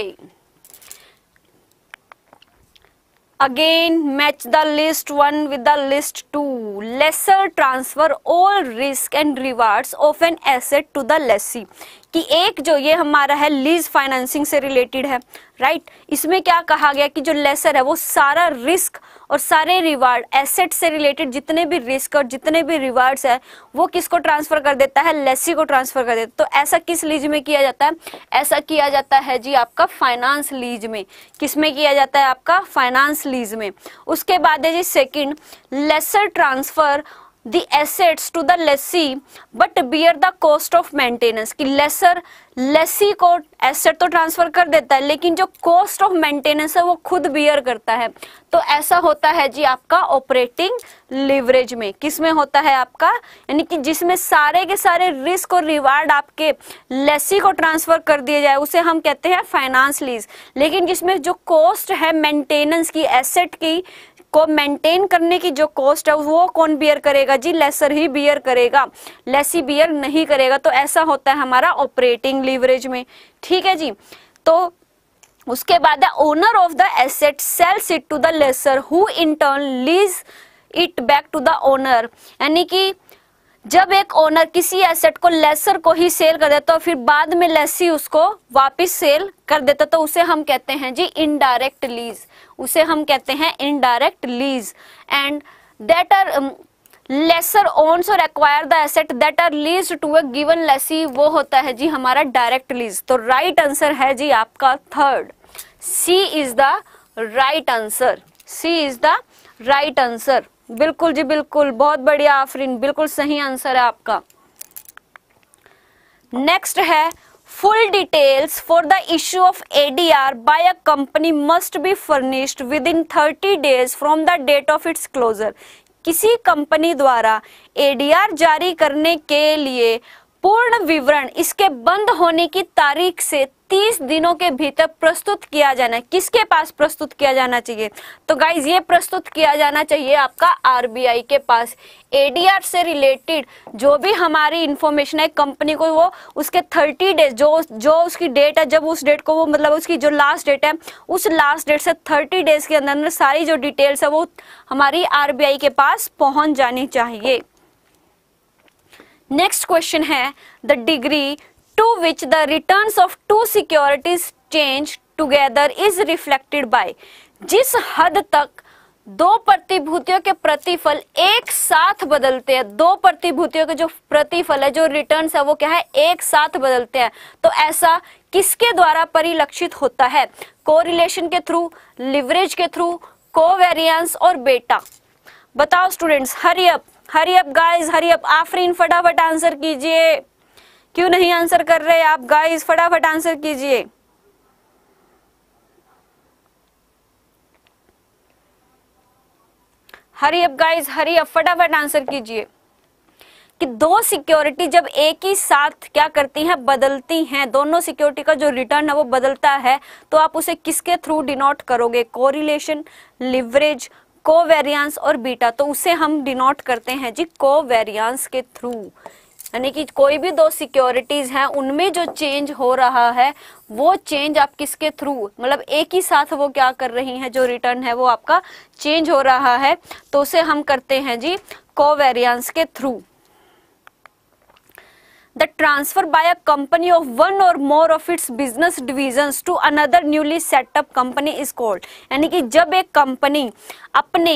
again match the list one with the list two lessor transfer all risk and rewards of an asset to the lessee कि एक जो ये हमारा है लीज फाइनेंसिंग से रिलेटेड है राइट इसमें क्या कहा गया कि जो लेसर है वो सारा रिस्क और सारे रिवार्ड एसेट से रिलेटेड जितने भी रिस्क और जितने भी रिवार्ड्स है वो किसको ट्रांसफर कर देता है लेसी को ट्रांसफर कर देता है तो ऐसा किस लीज में किया जाता है ऐसा किया जाता है जी आपका फाइनेंस लीज में किस में किया जाता है आपका फाइनेंस लीज में उसके बाद है जी second lessor transfer the assets to the lessee but bear the cost of maintenance कि lesser lessee को asset तो transfer कर देता है लेकिन जो cost of maintenance है वो खुद bear करता है तो ऐसा होता है जी आपका operating leverage में किस में होता है आपका यानी कि जिसमें सारे के सारे risk और reward आपके lessee को transfer कर दिए जाए उसे हम कहते हैं finance lease लेकिन जिसमें जो cost है maintenance की asset की को मेंटेन करने की जो कॉस्ट है वो कौन बियर करेगा जी लेसर ही बियर करेगा लेसी बियर नहीं करेगा तो ऐसा होता है हमारा ऑपरेटिंग लीवरेज में ठीक है जी तो उसके बाद है owner of the asset sells it to the lessor who in turn lease it back to the owner यानी कि जब एक ओनर किसी एसेट को लेसर को ही सेल कर देता है तो फिर बाद में लेसी उसको वापस सेल कर देता तो उसे हम कहते हैं जी इनडायरेक्ट लीज उसे हम कहते हैं indirect lease and that are lessor owns or acquire the asset that are lease to a given lessee वो होता है जी हमारा डायरेक्ट लीज तो राइट right आंसर है जी आपका third C is the right answer C is the right answer बिल्कुल जी बिल्कुल बहुत बढ़िया आफरीन बिल्कुल सही आंसर है आपका नेक्स्ट है full details for the issue of ADR by a company must be furnished within 30 days from the date of its closure किसी कंपनी द्वारा एडीआर जारी करने के लिए पूर्ण विवरण इसके बंद होने की तारीख से 30 दिनों के भीतर प्रस्तुत किया जाना किसके पास प्रस्तुत किया जाना चाहिए तो गाइज ये प्रस्तुत किया जाना चाहिए आपका आरबीआई के पास एडीआर से रिलेटेड जो भी हमारी इंफॉर्मेशन है कंपनी को वो उसके 30 डेज जो जो उसकी डेट है जब उस डेट को वो मतलब उसकी जो लास्ट डेट है उस लास्ट डेट से थर्टी डेज के अंदर अंदर सारी जो डिटेल्स है वो हमारी आर के पास पहुंच जानी चाहिए नेक्स्ट क्वेश्चन है the degree to which the return of two securities change together is reflected by जिस हद तक दो प्रतिभूतियों के प्रतिफल एक साथ बदलते हैं दो प्रतिभूतियों के जो प्रतिफल है जो रिटर्न है वो क्या है एक साथ बदलते हैं तो ऐसा किसके द्वारा परिलक्षित होता है कोरिलेशन के थ्रू लिवरेज के थ्रू कोवेरियंस और बेटा बताओ students hurry up hurry up guys hurry up Afreen फटाफट आंसर कीजिए क्यों नहीं आंसर कर रहे आप गाइस फटाफट आंसर कीजिए hurry up guys hurry up फटाफट आंसर कीजिए कि दो सिक्योरिटी जब एक ही साथ क्या करती हैं बदलती हैं दोनों सिक्योरिटी का जो रिटर्न है वो बदलता है तो आप उसे किसके थ्रू डिनोट करोगे कोरिलेशन लिवरेज कोवेरियांस और बीटा तो उसे हम डिनोट करते हैं जी कोवेरियांस के थ्रू यानी कि कोई भी दो सिक्योरिटीज हैं उनमें जो चेंज हो रहा है वो चेंज आप किसके थ्रू मतलब एक ही साथ वो क्या कर रही हैं जो रिटर्न है वो आपका चेंज हो रहा है तो उसे हम करते हैं जी कोवेरियांस के through the transfer by a company of one or more of its business divisions to another newly set up company is called यानी कि जब एक कंपनी अपने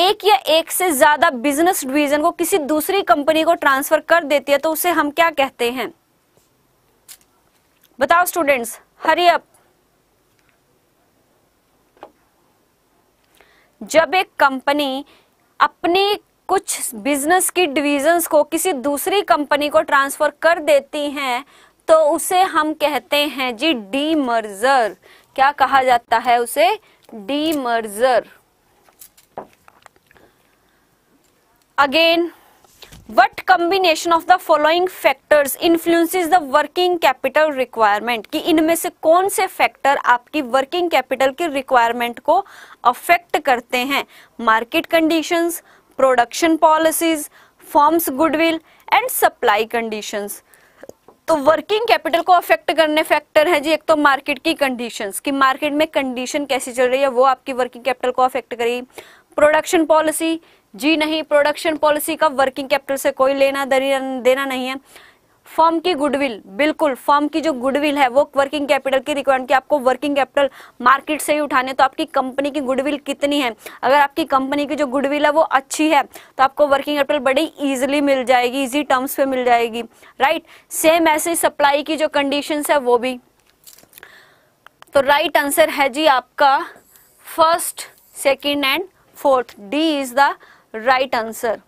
एक या एक से ज्यादा बिजनेस डिवीजन को किसी दूसरी कंपनी को ट्रांसफर कर देती है तो उसे हम क्या कहते हैं बताओ स्टूडेंट्स हरी अप जब एक कंपनी अपनी कुछ बिजनेस की डिविजन्स को किसी दूसरी कंपनी को ट्रांसफर कर देती हैं तो उसे हम कहते हैं जी डी मर्जर क्या कहा जाता है उसे demerger again what combination of the following factors influences the working capital requirement कि इनमें से कौन से फैक्टर आपकी वर्किंग कैपिटल की रिक्वायरमेंट को अफेक्ट करते हैं market conditions production policies firm's goodwill and supply conditions तो वर्किंग कैपिटल को अफेक्ट करने फैक्टर है जी एक तो मार्केट की कंडीशंस कि मार्केट में कंडीशन कैसी चल रही है वो आपकी वर्किंग कैपिटल को अफेक्ट करेगी प्रोडक्शन पॉलिसी जी नहीं प्रोडक्शन पॉलिसी का वर्किंग कैपिटल से कोई लेना देना नहीं है फर्म की गुडविल बिल्कुल फर्म की जो गुडविल है वो वर्किंग कैपिटल की रिक्वायरमेंट की आपको वर्किंग कैपिटल मार्केट से ही उठाने तो आपकी कंपनी की गुडविल कितनी है अगर आपकी कंपनी की जो गुडविल है वो अच्छी है तो आपको वर्किंग कैपिटल बड़ी ईजिली मिल जाएगी इजी टर्म्स पे मिल जाएगी राइट सेम ऐसे सप्लाई की जो कंडीशन है वो भी तो राइट आंसर है जी आपका first second and fourth D is the right answer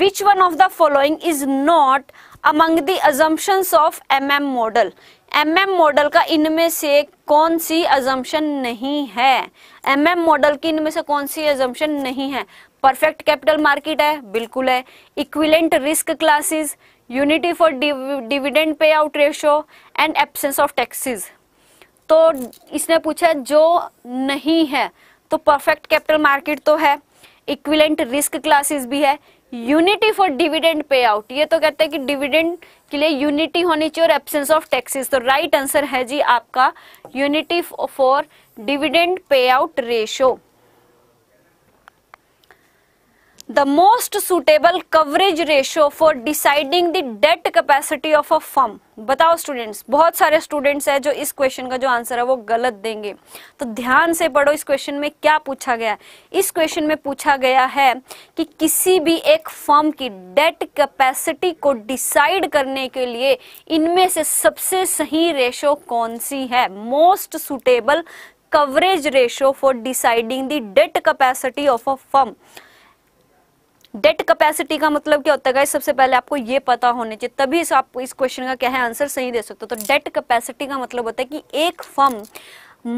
which one of the following is not among the assumptions of mm model mm model का इनमें से कौन सी अजम्पन नहीं है एम mm मॉडल की इनमें से कौन सी अजम्पन नहीं है परफेक्ट कैपिटल मार्केट है बिल्कुल है equivalent risk classes unity for dividend पे out ratio and absence of taxes तो इसने पूछा जो नहीं है तो परफेक्ट कैपिटल मार्केट तो है इक्विलेंट रिस्क क्लासेस भी है यूनिटी फॉर डिविडेंड पे आउट ये तो कहते हैं कि डिविडेंड के लिए यूनिटी होनी चाहिए और एब्सेंस ऑफ टैक्सेस तो राइट right आंसर है जी आपका यूनिटी फॉर डिविडेंड पे out ratio the most suitable coverage ratio for deciding the debt capacity of a firm बताओ स्टूडेंट्स बहुत सारे स्टूडेंट्स हैं जो इस क्वेश्चन का जो आंसर है वो गलत देंगे तो ध्यान से पढ़ो इस क्वेश्चन में क्या पूछा गया इस क्वेश्चन में पूछा गया है कि किसी भी एक फर्म की डेट कैपेसिटी को डिसाइड करने के लिए इनमें से सबसे सही रेशो कौन सी है most suitable coverage ratio for deciding the debt capacity of a firm debt capacity का मतलब क्या होता है सबसे पहले आपको ये पता होने चाहिए तभी इस आप इस क्वेश्चन का क्या है आंसर सही दे सकते हो तो डेट कैपेसिटी का मतलब होता है कि एक फर्म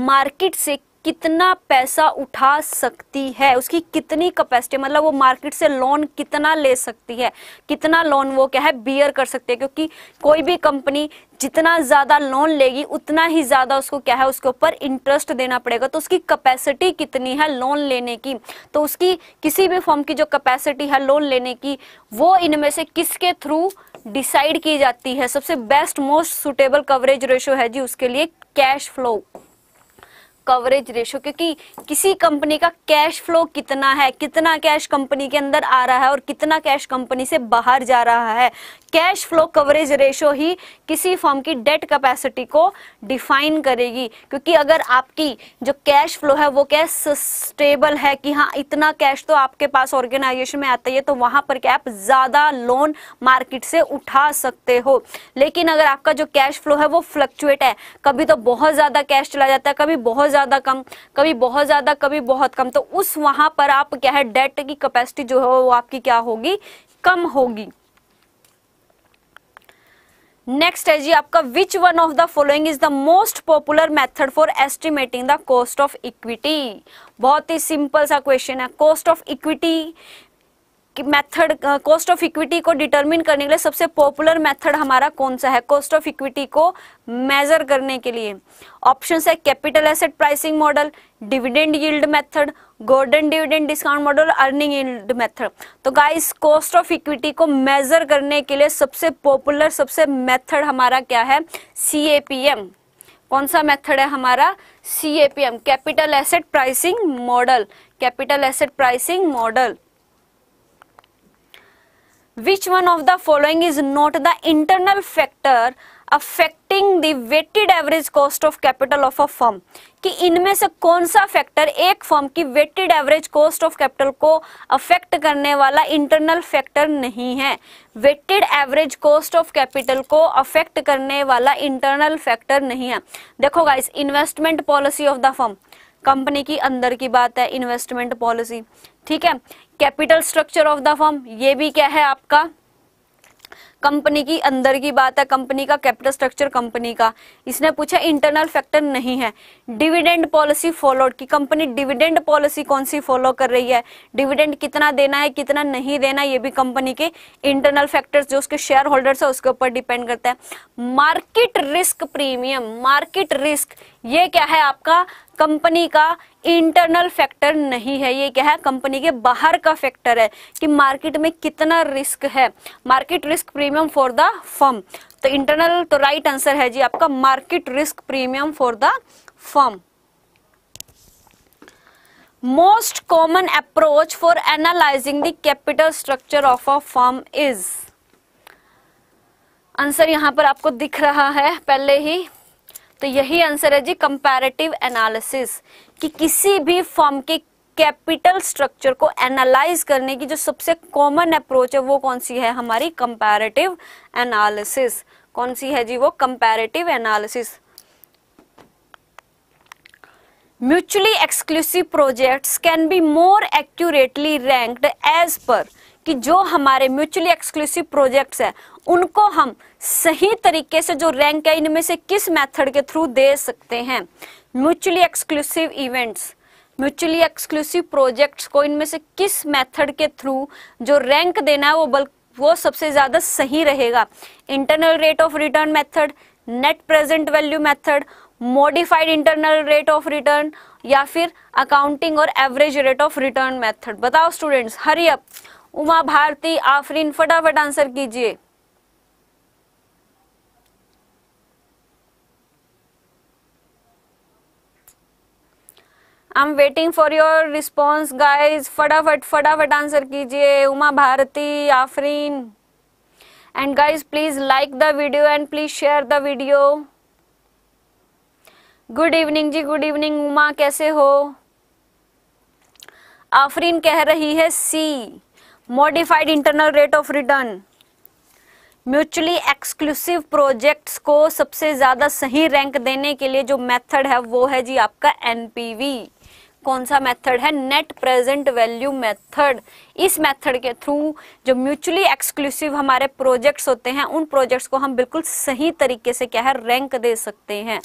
मार्केट से कितना पैसा उठा सकती है उसकी कितनी कैपेसिटी मतलब वो मार्केट से लोन कितना ले सकती है कितना लोन वो क्या है बियर कर सकती है क्योंकि कोई भी कंपनी जितना ज़्यादा लोन लेगी उतना ही ज़्यादा उसको क्या है उसके ऊपर इंटरेस्ट देना पड़ेगा तो उसकी कैपेसिटी कितनी है लोन लेने की तो उसकी किसी भी फॉर्म की जो कैपेसिटी है लोन लेने की वो इनमें से किसके थ्रू डिसाइड की जाती है सबसे best most suitable coverage ratio है जी उसके लिए कैश फ्लो कवरेज रेशो क्योंकि किसी कंपनी का कैश फ्लो कितना है कितना कैश कंपनी के अंदर आ रहा है और कितना कैश कंपनी से बाहर जा रहा है कैश फ्लो कवरेज रेशो ही किसी फॉर्म की डेट कैपेसिटी को डिफाइन करेगी क्योंकि अगर आपकी जो कैश फ्लो है वो कैश सस्टेबल है कि हाँ इतना कैश तो आपके पास ऑर्गेनाइजेशन में आता है तो वहां पर क्या आप ज्यादा लोन मार्केट से उठा सकते हो लेकिन अगर आपका जो कैश फ्लो है वो फ्लक्चुएट है कभी तो बहुत ज्यादा कैश चला जाता है कभी बहुत ज़्यादा कम कभी बहुत ज़्यादा कभी बहुत कम तो उस वहां पर आप क्या है डेट की कैपेसिटी जो है वो आपकी क्या होगी कम होगी नेक्स्ट है जी आपका which one of the following is the most popular method for estimating the cost of equity बहुत ही सिंपल सा क्वेश्चन है cost of equity method cost of equity को डिटरमिन करने के लिए सबसे पॉपुलर मेथड हमारा कौन सा है कॉस्ट ऑफ इक्विटी को मेजर करने के लिए ऑप्शन है capital asset pricing model dividend yield method golden dividend discount model earning yield method तो गाइस कॉस्ट ऑफ इक्विटी को मेजर करने के लिए सबसे पॉपुलर सबसे मेथड हमारा क्या है सी कौन सा मेथड है हमारा C capital asset pricing model capital asset pricing model which one of the following is not the internal factor affecting the weighted average cost of capital of a firm कि इनमें से कौन सा फैक्टर एक firm की weighted average cost of capital को affect करने वाला इंटरनल फैक्टर नहीं है weighted average cost of capital को अफेक्ट करने वाला इंटरनल फैक्टर नहीं है देखो guys investment policy of the firm company की अंदर की बात है इन्वेस्टमेंट पॉलिसी ठीक है capital structure of the firm ये भी क्या है आपका कंपनी की अंदर की बात है कंपनी का कैपिटल स्ट्रक्चर कंपनी का इसने पूछा इंटरनल फैक्टर नहीं है डिविडेंड पॉलिसी फॉलोड की कंपनी डिविडेंड पॉलिसी कौन सी फॉलो कर रही है डिविडेंड कितना देना है कितना नहीं देना ये भी कंपनी के इंटरनल फैक्टर्स जो उसके शेयर होल्डर्स है उसके ऊपर डिपेंड करता है market risk premium market risk ये क्या है आपका कंपनी का इंटरनल फैक्टर नहीं है ये क्या है कंपनी के बाहर का फैक्टर है कि मार्केट में कितना रिस्क है market risk premium for the firm तो इंटरनल तो राइट आंसर है जी आपका market risk premium for the firm most common approach for analysing the capital structure of a firm is answer यहां पर आपको दिख रहा है पहले ही तो यही आंसर है जी कंपैरेटिव एनालिसिस कि किसी भी फॉर्म के कैपिटल स्ट्रक्चर को एनालाइज करने की जो सबसे कॉमन अप्रोच है वो कौन सी है हमारी कंपैरेटिव एनालिसिस कौन सी है जी वो comparative analysis mutually exclusive projects can be more accurately ranked as per कि जो हमारे म्यूचुअली एक्सक्लूसिव प्रोजेक्ट्स हैं उनको हम सही तरीके से जो रैंक है इनमें से किस मेथड के थ्रू दे सकते हैं mutually exclusive events mutually exclusive projects को इनमें से किस मेथड के थ्रू जो रैंक देना है वो बल्कि वो सबसे ज़्यादा सही रहेगा internal rate of return method net present value method modified internal rate of return या फिर अकाउंटिंग और average rate of return method बताओ students hurry up Uma Bharati Afreen फटाफट आंसर कीजिए I am waiting for your response guys फटाफट फटाफट answer कीजिए Uma Bharati Afreen and guys please like the video and please share the video good evening जी good evening Uma कैसे हो आफरीन कह रही है C modified internal rate of return mutually exclusive projects को सबसे ज़्यादा सही रैंक देने के लिए जो मेथड है वो है जी आपका एनपीवी कौन सा मेथड है नेट प्रेजेंट वैल्यू मेथड इस मेथड के थ्रू जो म्यूचुअली एक्सक्लूसिव हमारे प्रोजेक्ट्स होते हैं उन प्रोजेक्ट्स को हम बिल्कुल सही तरीके से क्या है रैंक दे सकते हैं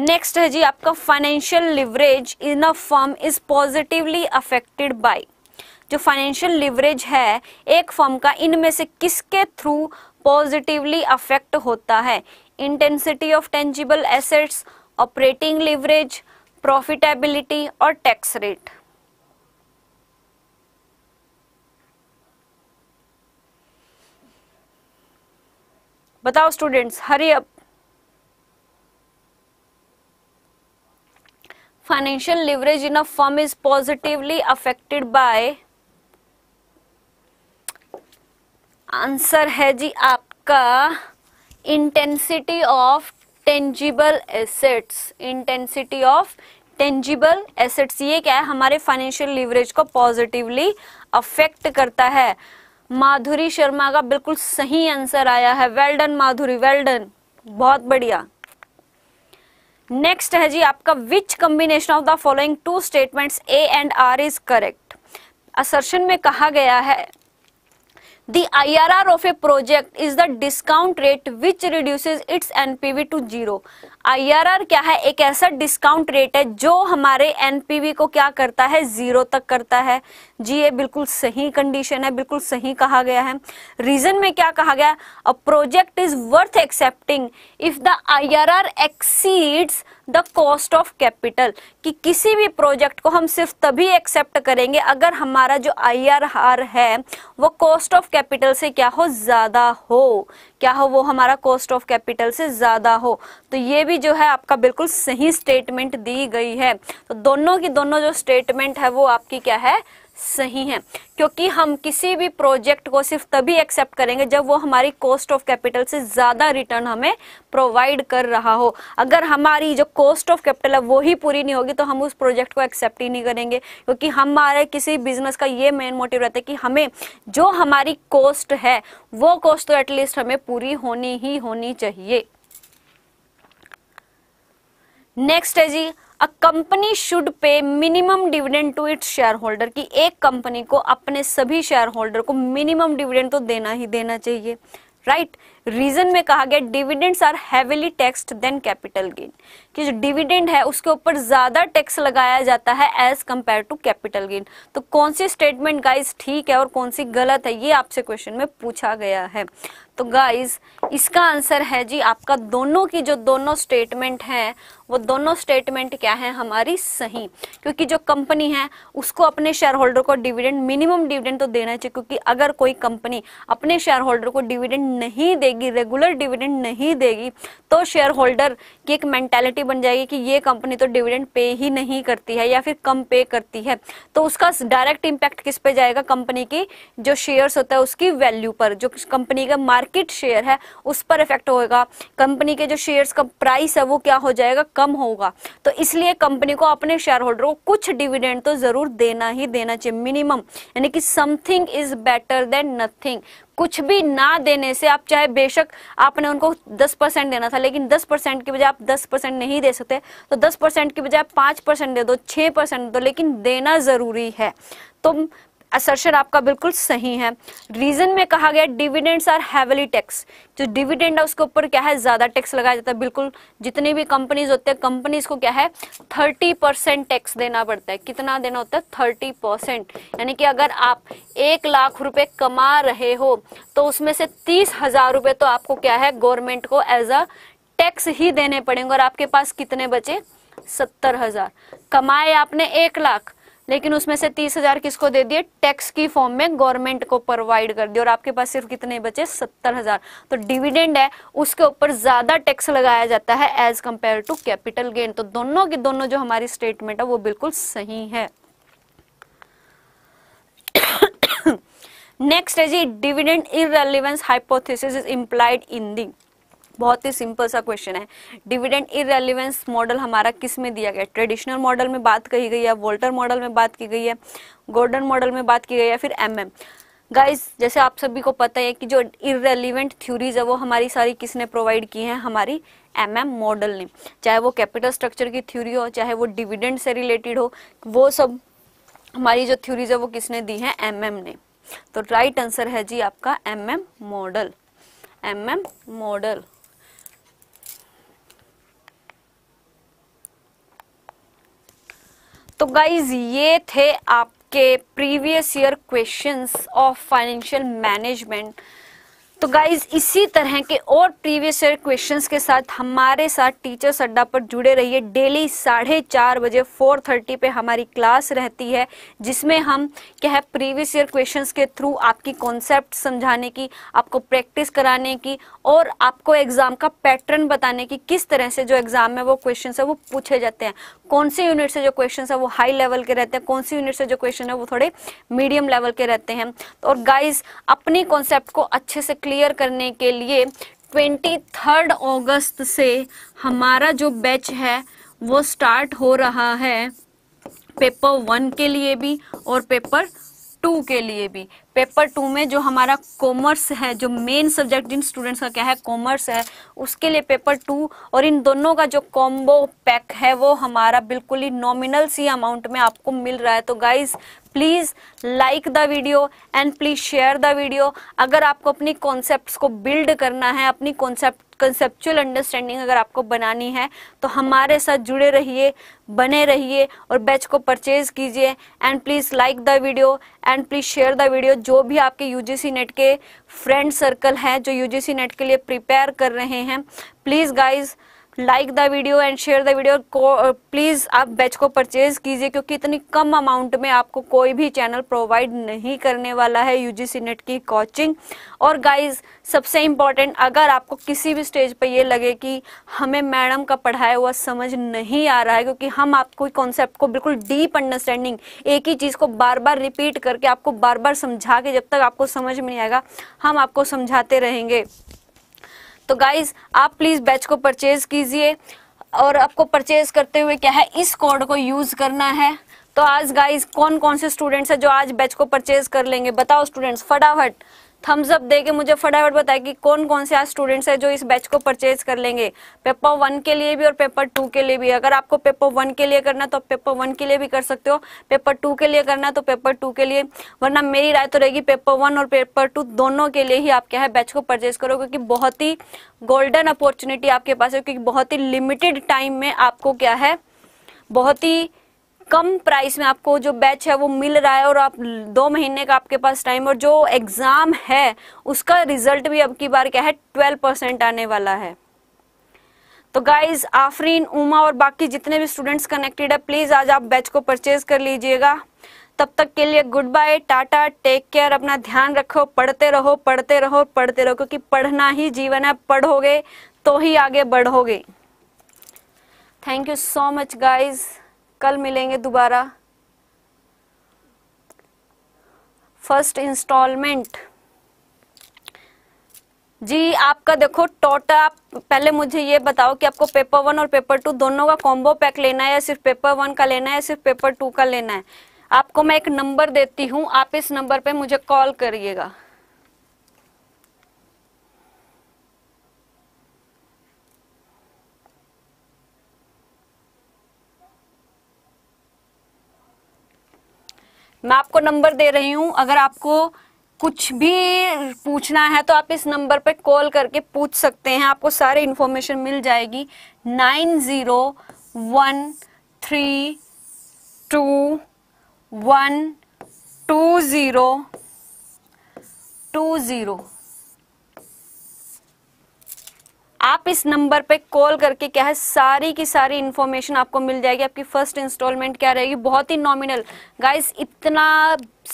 नेक्स्ट है जी आपका financial leverage in a firm is positively affected by जो फाइनेंशियल लिवरेज है एक फर्म का इनमें से किसके थ्रू पॉजिटिवली अफेक्ट होता है intensity of tangible assets operating leverage profitability और टैक्स रेट बताओ students hurry up financial leverage in a firm is positively affected by answer है जी आपका intensity of tangible assets intensity of tangible assets ये क्या है हमारे फाइनेंशियल लिवरेज को पॉजिटिवली अफेक्ट करता है माधुरी शर्मा का बिल्कुल सही आंसर आया है वेल्डन माधुरी वेल्डन बहुत बढ़िया नेक्स्ट है जी आपका which combination of the following two statements A and R is correct assertion में कहा गया है The IRR of a project is the discount rate which reduces its NPV to zero. IRR क्या है एक ऐसा discount rate है जो हमारे NPV को क्या करता है zero तक करता है जी ये बिल्कुल सही condition है बिल्कुल सही कहा गया है Reason में क्या कहा गया a project is worth accepting if the I R R the cost of capital कि किसी भी प्रोजेक्ट को हम सिर्फ तभी एक्सेप्ट करेंगे अगर हमारा जो आर है वो कॉस्ट ऑफ कैपिटल से क्या हो ज़्यादा हो क्या हो वो हमारा कॉस्ट ऑफ कैपिटल से ज़्यादा हो तो ये भी जो है आपका बिल्कुल सही स्टेटमेंट दी गई है तो दोनों की दोनों जो स्टेटमेंट है वो आपकी क्या है सही है क्योंकि हम किसी भी प्रोजेक्ट को सिर्फ तभी एक्सेप्ट करेंगे जब वो हमारी कॉस्ट ऑफ कैपिटल से ज़्यादा रिटर्न हमें प्रोवाइड कर रहा हो अगर हमारी जो कॉस्ट ऑफ कैपिटल है वो ही पूरी नहीं होगी तो हम उस प्रोजेक्ट को एक्सेप्ट ही नहीं करेंगे क्योंकि हमारे किसी बिजनेस का ये मेन मोटिव रहता है कि हमें जो हमारी कॉस्ट है वो कॉस्ट तो एटलीस्ट हमें पूरी होनी ही होनी चाहिए नेक्स्ट है जी a company should pay minimum dividend to its shareholder की एक कंपनी को अपने सभी शेयर होल्डर को मिनिमम डिविडेंड तो देना ही देना चाहिए राइट right? रीजन में कहा गया dividends are heavily taxed than capital gain कि जो डिविडेंड है उसके ऊपर ज्यादा टैक्स लगाया जाता है as compare to capital gain तो कौन सी स्टेटमेंट गाइस ठीक है और कौन सी गलत है ये आपसे क्वेश्चन में पूछा गया है तो गाइस इसका आंसर है जी आपका दोनों की जो दोनों स्टेटमेंट है वो दोनों स्टेटमेंट क्या है हमारी सही क्योंकि जो कंपनी है उसको अपने शेयर होल्डर को डिविडेंड मिनिमम डिविडेंड तो देना चाहिए क्योंकि अगर कोई कंपनी अपने शेयर होल्डर को डिविडेंड नहीं देगी रेगुलर डिविडेंड नहीं देगी तो शेयर होल्डर की एक मेंटेलिटी बन जाएगी कि ये कंपनी तो डिविडेंड पे ही नहीं करती है या फिर कम पे करती है तो उसका डायरेक्ट इंपैक्ट किस पे जाएगा कंपनी की जो शेयर्स होता है उसकी वैल्यू पर जो कंपनी का मार्केट शेयर है उस पर इफेक्ट होगा कंपनी के जो शेयर्स का प्राइस है वो क्या हो जाएगा कम होगा तो इसलिए कंपनी को अपने शेयर होल्डर को कुछ डिविडेंड तो जरूर देना ही देना चाहिए मिनिमम यानी कि something is better than nothing कुछ भी ना देने से आप चाहे बेशक आपने उनको 10 परसेंट देना था लेकिन 10 परसेंट की बजाय आप 10 परसेंट नहीं दे सकते तो 10 परसेंट की बजाय 5 परसेंट दे दो 6 परसेंट दो लेकिन देना ज़रूरी है तो असर्शन आपका बिल्कुल सही है रीजन में कहा गया डिविडेंड्स आर हैवली टैक्स जो डिविडेंड है उसके ऊपर क्या है ज्यादा टैक्स लगाया जाता है बिल्कुल जितनी भी कंपनीज होते हैं कंपनीज को क्या है थर्टी परसेंट टैक्स देना पड़ता है कितना देना होता है थर्टी परसेंट यानी कि अगर आप एक लाख रुपए कमा रहे हो तो उसमें से तीस हजार रुपए तो आपको क्या है गवर्नमेंट को एज अ टैक्स ही देने पड़ेंगे और आपके पास कितने बचे सत्तर हजार कमाए आपने एक लाख लेकिन उसमें से तीस हजार किसको दे दिए टैक्स की फॉर्म में गवर्नमेंट को प्रोवाइड कर दिया और आपके पास सिर्फ कितने बचे सत्तर हजार तो डिविडेंड है उसके ऊपर ज्यादा टैक्स लगाया जाता है as compare to capital gain तो दोनों की दोनों जो हमारी स्टेटमेंट है वो बिल्कुल सही है नेक्स्ट है जी dividend irrelevance hypothesis is implied in the बहुत ही सिंपल सा क्वेश्चन है डिविडेंड इरेलीवेंस मॉडल हमारा किस में दिया गया ट्रेडिशनल मॉडल में बात कही गई है वोल्टर मॉडल में बात की गई है गोल्डन मॉडल में बात की गई है फिर एम एम गाइज जैसे आप सभी को पता है कि जो इरेलीवेंट थ्योरीज है वो हमारी सारी किसने प्रोवाइड की है हमारी एम एम मॉडल ने चाहे वो कैपिटल स्ट्रक्चर की थ्यूरी हो चाहे वो डिविडेंड से रिलेटेड हो वो सब हमारी जो थ्यूरीज है वो किसने दी है एम एम ने तो राइट आंसर है जी आपका M M model M M model तो गाइज ये थे आपके previous year questions of financial management तो गाइज इसी तरह के और प्रीवियस ईयर क्वेश्चंस के साथ हमारे साथ टीचर्स अड्डा पर जुड़े रहिए डेली साढ़े चार बजे फोर थर्टी पे हमारी क्लास रहती है जिसमें हम क्या है प्रीवियस ईयर क्वेश्चंस के थ्रू आपकी कॉन्सेप्ट समझाने की आपको प्रैक्टिस कराने की और आपको एग्जाम का पैटर्न बताने की किस तरह से जो एग्जाम में वो क्वेश्चन है वो पूछे जाते हैं कौन से यूनिट से जो क्वेश्चन है वो हाई लेवल के रहते हैं कौन से यूनिट से जो क्वेश्चन है वो थोड़े मीडियम लेवल के रहते हैं और गाइज अपने कॉन्सेप्ट को अच्छे से क्लियर करने के लिए ट्वेंटी थर्ड ऑगस्ट से हमारा जो बैच है वो स्टार्ट हो रहा है पेपर वन के लिए भी और पेपर टू के लिए भी पेपर टू में जो हमारा कॉमर्स है जो मेन सब्जेक्ट जिन स्टूडेंट्स का क्या है कॉमर्स है उसके लिए पेपर टू और इन दोनों का जो कॉम्बो पैक है वो हमारा बिल्कुल ही नॉमिनल सी अमाउंट में आपको मिल रहा है तो guys please like the video and please share the video अगर आपको अपनी कॉन्सेप्ट को बिल्ड करना है अपनी कॉन्सेप्ट कंसेप्चुअल अंडरस्टैंडिंग अगर आपको बनानी है तो हमारे साथ जुड़े रहिए बने रहिए और बैच को परचेज कीजिए and please like the video and please share the video जो भी आपके यूजीसी नेट के फ्रेंड सर्कल हैं जो यूजीसी नेट के लिए प्रिपेयर कर रहे हैं please guys like the video and share the video please आप बैच को परचेज कीजिए क्योंकि इतनी कम अमाउंट में आपको कोई भी चैनल प्रोवाइड नहीं करने वाला है यूजीसी नेट की कोचिंग और गाइज सबसे इम्पॉर्टेंट अगर आपको किसी भी स्टेज पर ये लगे कि हमें मैडम का पढ़ाया हुआ समझ नहीं आ रहा है क्योंकि हम आपको कॉन्सेप्ट को बिल्कुल डीप अंडरस्टैंडिंग एक ही चीज़ को बार बार रिपीट करके आपको बार बार समझा के जब तक आपको समझ में नहीं आएगा हम आपको समझाते रहेंगे तो गाइज आप प्लीज़ बैच को परचेज कीजिए और आपको परचेज करते हुए क्या है इस कोड को यूज़ करना है तो आज गाइज कौन कौन से स्टूडेंट्स है जो आज बैच को परचेज कर लेंगे बताओ स्टूडेंट्स फटाफट थम्स अप दे के मुझे फटाफट बताए कि कौन कौन से आज स्टूडेंट्स हैं जो इस बैच को परचेज कर लेंगे पेपर वन के लिए भी और पेपर टू के लिए भी अगर आपको पेपर वन के लिए करना है तो आप पेपर वन के लिए भी कर सकते हो पेपर टू के लिए करना है तो पेपर टू के लिए वरना मेरी राय तो रहेगी पेपर वन और पेपर टू दोनों के लिए ही आप क्या है बैच को परचेज करो क्योंकि बहुत ही गोल्डन अपॉर्चुनिटी आपके पास है क्योंकि बहुत ही लिमिटेड टाइम में आपको क्या है बहुत ही कम प्राइस में आपको जो बैच है वो मिल रहा है और आप दो महीने का आपके पास टाइम और जो एग्ज़ाम है उसका रिजल्ट भी अब की बार क्या है ट्वेल्व परसेंट आने वाला है तो गाइज आफरीन उमा और बाकी जितने भी स्टूडेंट्स कनेक्टेड है प्लीज़ आज आप बैच को परचेज कर लीजिएगा तब तक के लिए good bye tata take care अपना ध्यान रखो पढ़ते रहो पढ़ते रहो पढ़ते रहो क्योंकि पढ़ना ही जीवन है पढ़ोगे तो ही आगे बढ़ोगे thank you so much guys कल मिलेंगे दोबारा फर्स्ट इंस्टॉलमेंट जी आपका देखो टोटल आप पहले मुझे ये बताओ कि आपको पेपर वन और पेपर टू दोनों का कॉम्बो पैक लेना है या सिर्फ पेपर वन का लेना है या सिर्फ पेपर टू का लेना है आपको मैं एक नंबर देती हूँ आप इस नंबर पे मुझे कॉल करिएगा मैं आपको नंबर दे रही हूँ अगर आपको कुछ भी पूछना है तो आप इस नंबर पर कॉल करके पूछ सकते हैं आपको सारी इन्फॉर्मेशन मिल जाएगी nine zero one three two one two zero two zero आप इस नंबर पे कॉल करके क्या है सारी की सारी इंफॉर्मेशन आपको मिल जाएगी आपकी फर्स्ट इंस्टॉलमेंट क्या रहेगी बहुत ही नॉमिनल गाइस इतना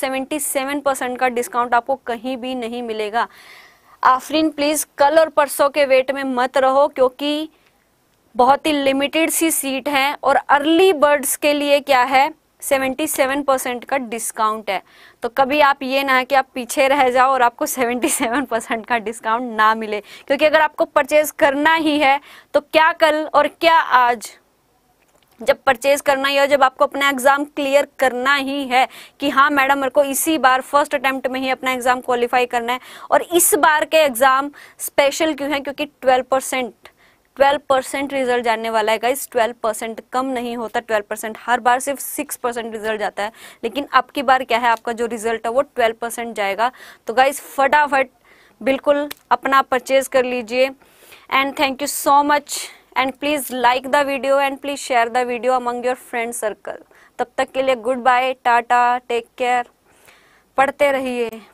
77 परसेंट का डिस्काउंट आपको कहीं भी नहीं मिलेगा आफरीन प्लीज़ कल और परसों के वेट में मत रहो क्योंकि बहुत ही लिमिटेड सी सीट है और अर्ली बर्ड्स के लिए क्या है 77 परसेंट का डिस्काउंट है तो कभी आप ये ना है कि आप पीछे रह जाओ और आपको 77 परसेंट का डिस्काउंट ना मिले क्योंकि अगर आपको परचेज करना ही है तो क्या कल और क्या आज जब परचेज करना ही हो जब आपको अपना एग्जाम क्लियर करना ही है कि हाँ मैडम मेरे को इसी बार फर्स्ट अटेम्प्ट में ही अपना एग्जाम क्वालिफाई करना है और इस बार के एग्जाम स्पेशल क्यों है क्योंकि 12 परसेंट 12 परसेंट रिजल्ट जाने वाला है गाइस 12 परसेंट कम नहीं होता 12 परसेंट हर बार सिर्फ 6 परसेंट रिजल्ट जाता है लेकिन आपकी बार क्या है आपका जो रिजल्ट है वो 12 परसेंट जाएगा तो गाइस फटाफट बिल्कुल अपना परचेज कर लीजिए and thank you so much and please like the video and please share the video among your friend circle तब तक के लिए good bye tata take care पढ़ते रहिए